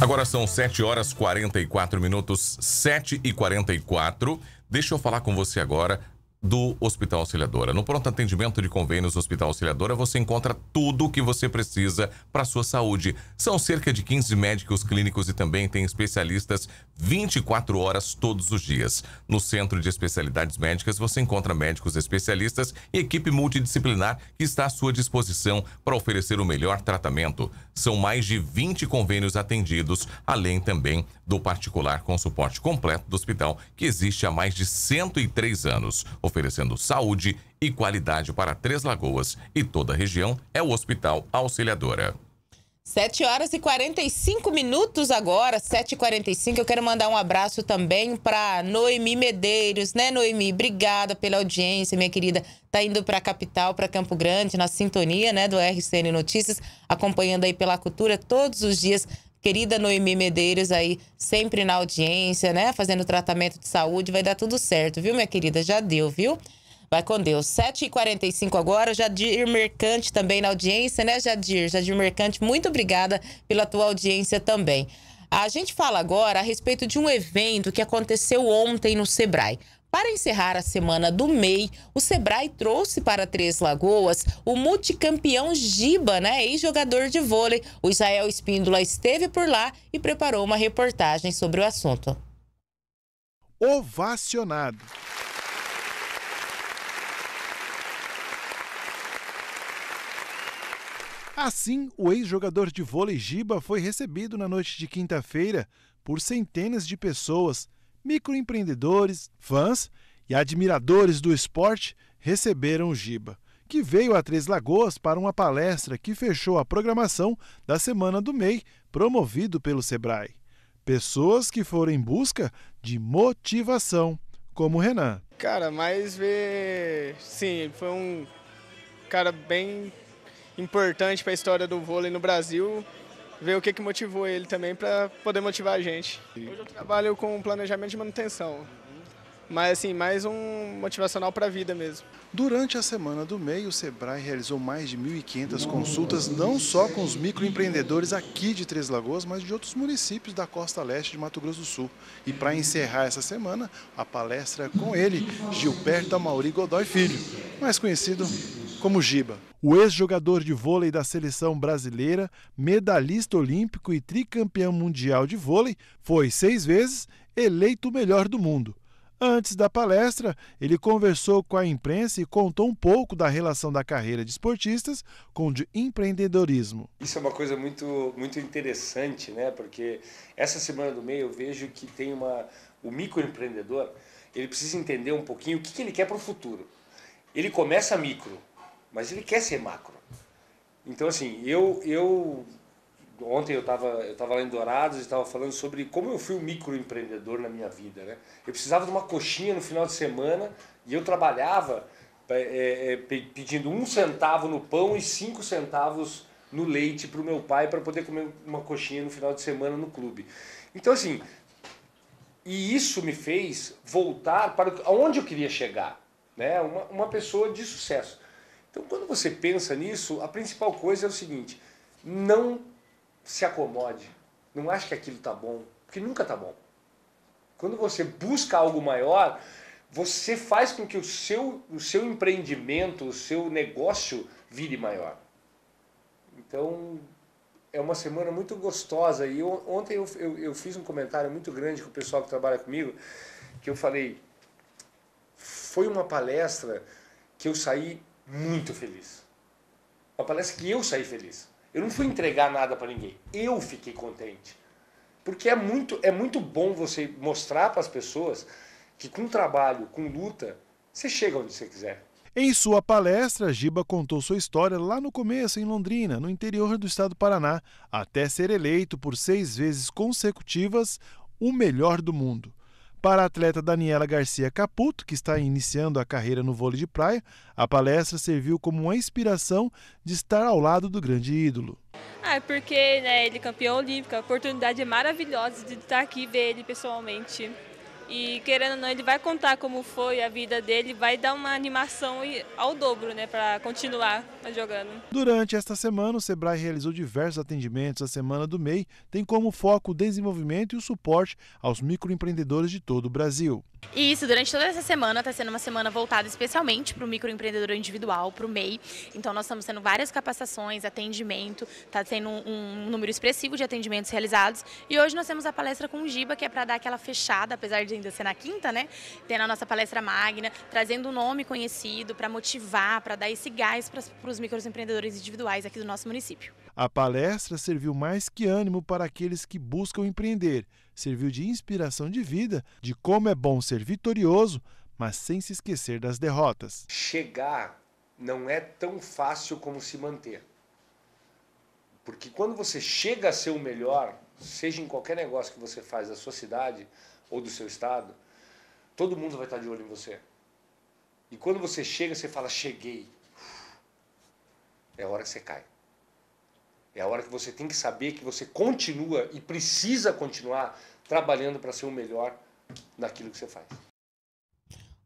Agora são 7 horas 44 minutos, 7 e 44. Deixa eu falar com você agora do Hospital Auxiliadora. No pronto atendimento de convênios Hospital Auxiliadora, você encontra tudo o que você precisa para sua saúde. São cerca de 15 médicos clínicos e também tem especialistas 24 horas todos os dias. No Centro de Especialidades Médicas, você encontra médicos especialistas e equipe multidisciplinar que está à sua disposição para oferecer o melhor tratamento. São mais de 20 convênios atendidos, além também do particular com suporte completo do hospital, que existe há mais de 103 anos oferecendo saúde e qualidade para Três Lagoas e toda a região, é o Hospital Auxiliadora. 7 horas e 45 minutos agora, 7h45. Eu quero mandar um abraço também para Noemi Medeiros, né, Noemi? Obrigada pela audiência, minha querida. Tá indo para a capital, para Campo Grande, na sintonia, né, do RCN Notícias, acompanhando aí pela cultura todos os dias Querida Noemi Medeiros aí, sempre na audiência, né? Fazendo tratamento de saúde, vai dar tudo certo, viu, minha querida? Já deu, viu? Vai com Deus. 7h45 agora, Jadir Mercante também na audiência, né, Jadir? Jadir Mercante, muito obrigada pela tua audiência também. A gente fala agora a respeito de um evento que aconteceu ontem no Sebrae. Para encerrar a semana do MEI, o Sebrae trouxe para Três Lagoas o multicampeão Giba, né, ex-jogador de vôlei. O Israel Espíndola esteve por lá e preparou uma reportagem sobre o assunto. Ovacionado. Assim, o ex-jogador de vôlei Giba foi recebido na noite de quinta-feira por centenas de pessoas microempreendedores, fãs e admiradores do esporte receberam o Giba, que veio a Três Lagoas para uma palestra que fechou a programação da Semana do MEI, promovido pelo Sebrae. Pessoas que foram em busca de motivação, como o Renan. Cara, mas ver. Sim, foi um cara bem importante para a história do vôlei no Brasil ver o que, que motivou ele também para poder motivar a gente. Hoje eu trabalho com planejamento de manutenção mas assim, mais um motivacional para a vida mesmo. Durante a semana do MEI, o Sebrae realizou mais de 1.500 consultas, não só com os microempreendedores aqui de Três Lagoas, mas de outros municípios da costa leste de Mato Grosso do Sul. E para encerrar essa semana, a palestra com ele, Gilberto Amauri Godoy Filho, mais conhecido como Giba. O ex-jogador de vôlei da seleção brasileira, medalhista olímpico e tricampeão mundial de vôlei, foi seis vezes eleito o melhor do mundo. Antes da palestra, ele conversou com a imprensa e contou um pouco da relação da carreira de esportistas com o de empreendedorismo. Isso é uma coisa muito, muito interessante, né? Porque essa semana do meio eu vejo que tem uma. O microempreendedor ele precisa entender um pouquinho o que, que ele quer para o futuro. Ele começa micro, mas ele quer ser macro. Então, assim, eu, eu ontem eu estava eu tava lá em Dourados e estava falando sobre como eu fui um microempreendedor na minha vida. Né? Eu precisava de uma coxinha no final de semana e eu trabalhava é, é, é pedindo um centavo no pão e cinco centavos no leite para o meu pai para poder comer uma coxinha no final de semana no clube. Então, assim, e isso me fez voltar para onde eu queria chegar, né? uma, uma pessoa de sucesso. Então, quando você pensa nisso, a principal coisa é o seguinte: não se acomode. Não ache que aquilo está bom, porque nunca está bom. Quando você busca algo maior, você faz com que o seu, o seu empreendimento, o seu negócio vire maior. Então, é uma semana muito gostosa. E eu, ontem eu, eu, eu, fiz um comentário muito grande com o pessoal que trabalha comigo, que eu falei, foi uma palestra que eu saí muito feliz. Uma palestra que eu saí feliz. Eu não fui entregar nada para ninguém. Eu fiquei contente. Porque é muito, é muito bom você mostrar para as pessoas que com trabalho, com luta, você chega onde você quiser. Em sua palestra, Giba contou sua história lá no começo, em Londrina, no interior do estado do Paraná, até ser eleito por seis vezes consecutivas o melhor do mundo. Para a atleta Daniela Garcia Caputo, que está iniciando a carreira no vôlei de praia, a palestra serviu como uma inspiração de estar ao lado do grande ídolo. Ah, é porque né, ele é campeão olímpico, a oportunidade é maravilhosa de estar aqui e ver ele pessoalmente. E querendo ou não, ele vai contar como foi a vida dele, vai dar uma animação ao dobro, né, para continuar jogando. Durante esta semana, o Sebrae realizou diversos atendimentos. A semana do MEI tem como foco o desenvolvimento e o suporte aos microempreendedores de todo o Brasil. Isso, durante toda essa semana está sendo uma semana voltada especialmente para o microempreendedor individual, para o MEI. Então nós estamos tendo várias capacitações, atendimento, está sendo um, um, número expressivo de atendimentos realizados. E hoje nós temos a palestra com o Giba, que é para dar aquela fechada, apesar de ainda ser na quinta, né? Tendo a nossa palestra magna, trazendo um nome conhecido para motivar, para dar esse gás para os microempreendedores individuais aqui do nosso município. A palestra serviu mais que ânimo para aqueles que buscam empreender, serviu de inspiração de vida, de como é bom ser vitorioso, mas sem se esquecer das derrotas. Chegar não é tão fácil como se manter. Porque quando você chega a ser o melhor, seja em qualquer negócio que você faz da sua cidade, ou do seu estado, todo mundo vai estar de olho em você. E quando você chega, você fala: Cheguei. É a hora que você cai. É a hora que você tem que saber que você continua e precisa continuar trabalhando para ser o melhor naquilo que você faz.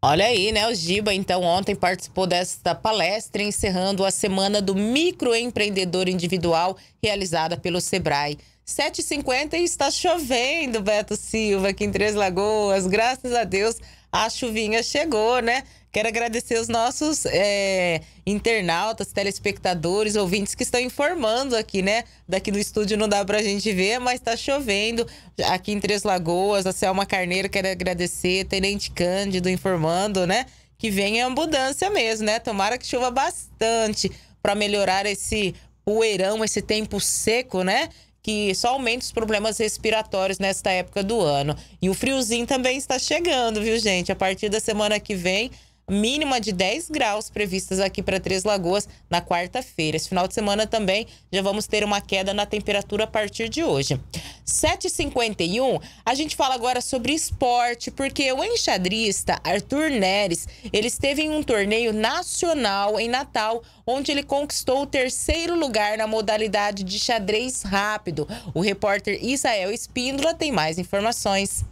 Olha aí, né? O Giba, então, ontem participou desta palestra encerrando a semana do microempreendedor individual realizada pelo Sebrae. 7h50 e está chovendo, Beto Silva, aqui em Três Lagoas. Graças a Deus, a chuvinha chegou, né? Quero agradecer os nossos é, internautas, telespectadores, ouvintes que estão informando aqui, né? Daqui do estúdio não dá pra gente ver, mas está chovendo aqui em Três Lagoas. A Selma Carneiro, quero agradecer. Tenente Cândido informando, né? Que vem a abundância mesmo, né? Tomara que chova bastante para melhorar esse poeirão, esse tempo seco, né? que só aumenta os problemas respiratórios nesta época do ano. E o friozinho também está chegando, viu, gente? A partir da semana que vem, mínima de 10 graus previstas aqui para Três Lagoas na quarta-feira. Esse final de semana também já vamos ter uma queda na temperatura a partir de hoje. 7h51, a gente fala agora sobre esporte, porque o enxadrista Arthur Neres, ele esteve em um torneio nacional em Natal, onde ele conquistou o terceiro lugar na modalidade de xadrez rápido. O repórter Israel Espíndola tem mais informações.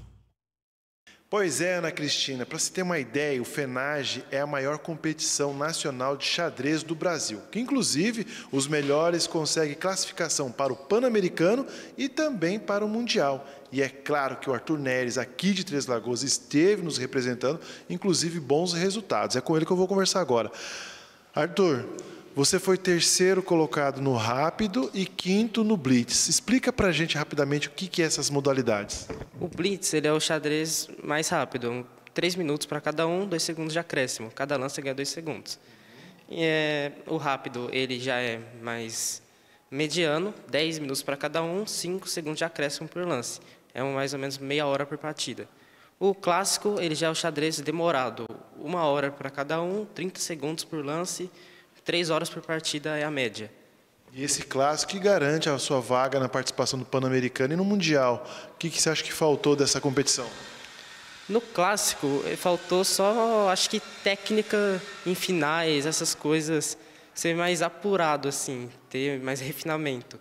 Pois é, Ana Cristina, para se ter uma ideia, o FENAGE é a maior competição nacional de xadrez do Brasil, que inclusive os melhores conseguem classificação para o Pan-Americano e também para o Mundial. E é claro que o Arthur Neres, aqui de Três Lagoas, esteve nos representando, inclusive bons resultados. É com ele que eu vou conversar agora. Arthur, você foi terceiro colocado no rápido e quinto no blitz. Explica para a gente rapidamente o que, que é essas modalidades. O blitz ele é o xadrez mais rápido, três minutos para cada um, dois segundos de acréscimo. Cada lance ganha dois segundos. E é, o rápido ele já é mais mediano, 10 minutos para cada um, 5 segundos de acréscimo por lance. É mais ou menos meia hora por partida. O clássico, ele já é o xadrez demorado, uma hora para cada um, 30 segundos por lance, três horas por partida é a média. E esse clássico que garante a sua vaga na participação do Pan-Americano e no Mundial. O que, que você acha que faltou dessa competição? No clássico, eh, faltou só, acho que técnica em finais, essas coisas, ser mais apurado, assim, ter mais refinamento.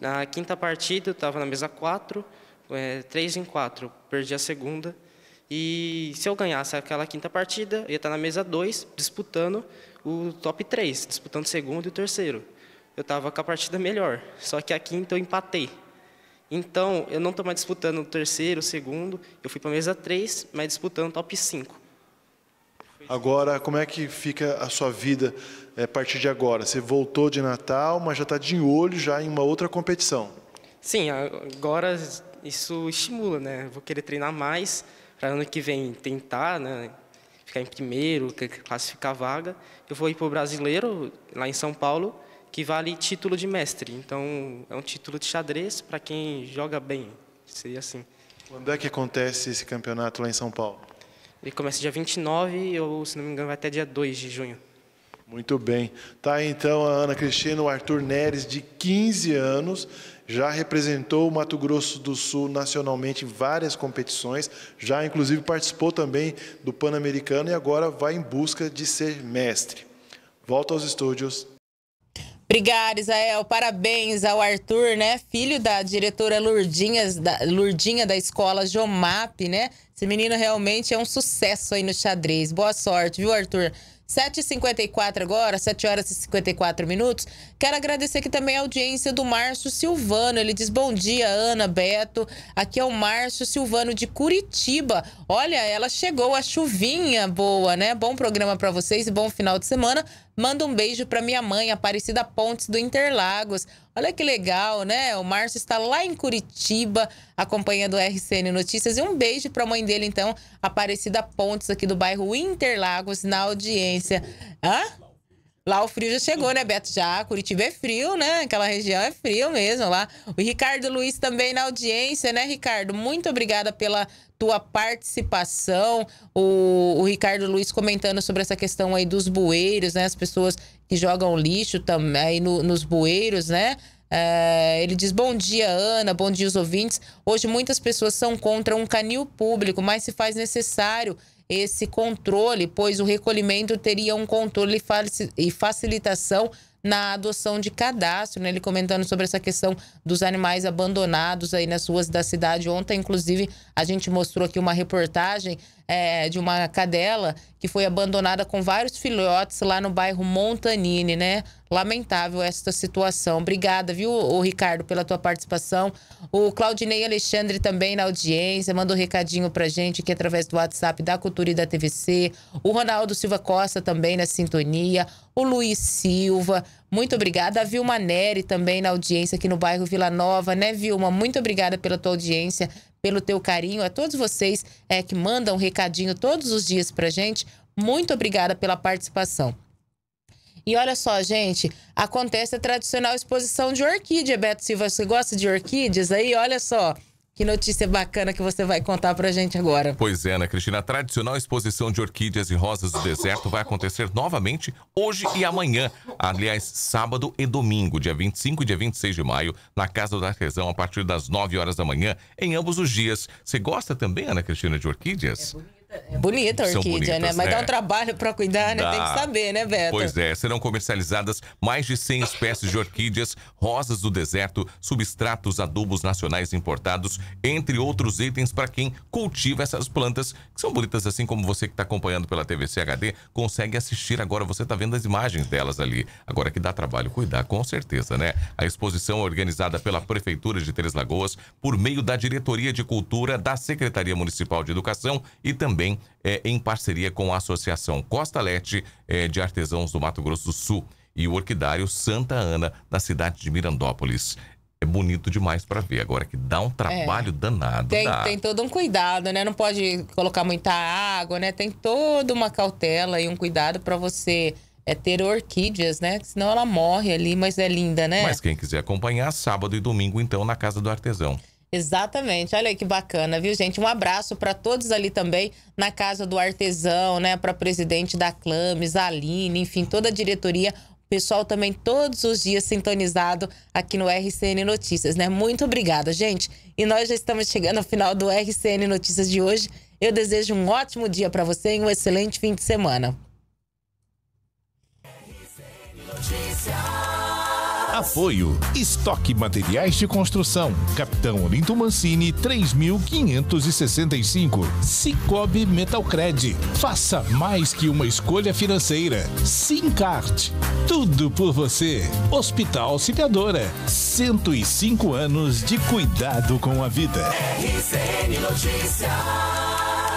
Na quinta partida, eu estava na mesa 4, é, eh, em 4, perdi a segunda. E se eu ganhasse aquela quinta partida, eu ia estar na mesa 2, disputando, o top 3, disputando o segundo e o terceiro. Eu estava com a partida melhor, só que a quinta então, eu empatei. Então, eu não estou mais disputando o terceiro, o segundo, eu fui para a mesa 3, mas disputando o top 5. Agora, como é que fica a sua vida eh, a partir de agora? Você voltou de Natal, mas já está de olho já em uma outra competição. Sim, agora isso estimula, né? Vou querer treinar mais para ano que vem tentar, né? ficar em primeiro, classificar vaga. Eu vou ir para o brasileiro, lá em São Paulo, que vale título de mestre. Então, é um título de xadrez para quem joga bem. Seria assim. Quando é que acontece esse campeonato lá em São Paulo? Ele começa dia 29 ou, se não me engano, vai até dia 2 de junho. Muito bem. Tá então a Ana Cristina, o Arthur Neres, de 15 anos, já representou o Mato Grosso do Sul nacionalmente em várias competições, já inclusive participou também do Pan-Americano e agora vai em busca de ser mestre. Volta aos estúdios. Obrigada, Isael. Parabéns ao Arthur, né? Filho da diretora da, Lurdinha da escola Jomap, né? Esse menino realmente é um sucesso aí no xadrez. Boa sorte, viu, Arthur? 7h54 agora, 7 horas e 54 minutos. Quero agradecer aqui também a audiência do Márcio Silvano. Ele diz: Bom dia, Ana, Beto. Aqui é o Márcio Silvano de Curitiba. Olha, ela chegou a chuvinha boa, né? Bom programa para vocês e bom final de semana. Manda um beijo para minha mãe, Aparecida Pontes do Interlagos. Olha que legal, né? O Márcio está lá em Curitiba acompanhando o RCN Notícias. E um beijo para a mãe dele, então, Aparecida Pontes, aqui do bairro Interlagos, na audiência. Hã? Lá o frio já chegou, né, Beto? Já, Curitiba é frio, né? Aquela região é frio mesmo lá. O Ricardo Luiz também na audiência, né, Ricardo? Muito obrigada pela tua participação. O, o Ricardo Luiz comentando sobre essa questão aí dos bueiros, né? As pessoas que jogam lixo também no, nos bueiros, né? É, ele diz: Bom dia, Ana, bom dia, os ouvintes. Hoje muitas pessoas são contra um canil público, mas se faz necessário esse controle, pois o recolhimento teria um controle e facilitação na adoção de cadastro, né? Ele comentando sobre essa questão dos animais abandonados aí nas ruas da cidade. Ontem, inclusive, a gente mostrou aqui uma reportagem é, de uma cadela que foi abandonada com vários filhotes lá no bairro Montanini, né? Lamentável esta situação. Obrigada, viu, o Ricardo, pela tua participação. O Claudinei Alexandre também na audiência, manda um recadinho pra gente aqui através do WhatsApp da Cultura e da TVC. O Ronaldo Silva Costa também na sintonia. O Luiz Silva, muito obrigada. A Vilma Neri também na audiência aqui no bairro Vila Nova, né, Vilma? Muito obrigada pela tua audiência, pelo teu carinho, a todos vocês é, que mandam um recadinho todos os dias pra gente. Muito obrigada pela participação. E olha só, gente, acontece a tradicional exposição de orquídea, Beto Silva. Você gosta de orquídeas aí? Olha só. Que notícia bacana que você vai contar pra gente agora. Pois é, Ana né, Cristina. A tradicional exposição de orquídeas e rosas do deserto vai acontecer novamente hoje e amanhã. Aliás, sábado e domingo, dia 25 e dia 26 de maio, na Casa do Artesão, a partir das 9 horas da manhã, em ambos os dias. Você gosta também, Ana Cristina, de orquídeas? É é bonita a orquídea, né? bonitas, né? Mas é dá um trabalho para cuidar, né? Dá. Tem que saber, né, Beto? Pois é, serão comercializadas mais de 100 espécies de orquídeas, rosas do deserto, substratos, adubos nacionais importados, entre outros itens para quem cultiva essas plantas, que são bonitas assim como você que está acompanhando pela TVC HD, consegue assistir agora. Você está vendo as imagens delas ali. Agora que dá trabalho cuidar, com certeza, né? A exposição é organizada pela Prefeitura de Três Lagoas por meio da Diretoria de Cultura da Secretaria Municipal de Educação e também também é, em parceria com a Associação Costa Leste é, de Artesãos do Mato Grosso do Sul e o Orquidário Santa Ana, na cidade de Mirandópolis. É bonito demais para ver. Agora que dá um trabalho é. danado. Tem, dá. tem todo um cuidado, né? Não pode colocar muita água, né? Tem toda uma cautela e um cuidado para você é ter orquídeas, né? Senão ela morre ali, mas é linda, né? Mas quem quiser acompanhar, sábado e domingo, então, na Casa do Artesão. Exatamente. Olha aí que bacana, viu, gente? Um abraço para todos ali também na casa do artesão, né? Para presidente da Clames, a Aline, enfim, toda a diretoria. O pessoal também todos os dias sintonizado aqui no RCN Notícias, né? Muito obrigada, gente. E nós já estamos chegando ao final do RCN Notícias de hoje. Eu desejo um ótimo dia para você e um excelente fim de semana. RCN Notícias. Apoio. Estoque Materiais de Construção. Capitão Olinto Mancini, 3565. Cicobi Metalcred. Faça mais que uma escolha financeira. Simcart. Tudo por você. Hospital Auxiliadora. 105 anos de cuidado com a vida. RCN Notícias.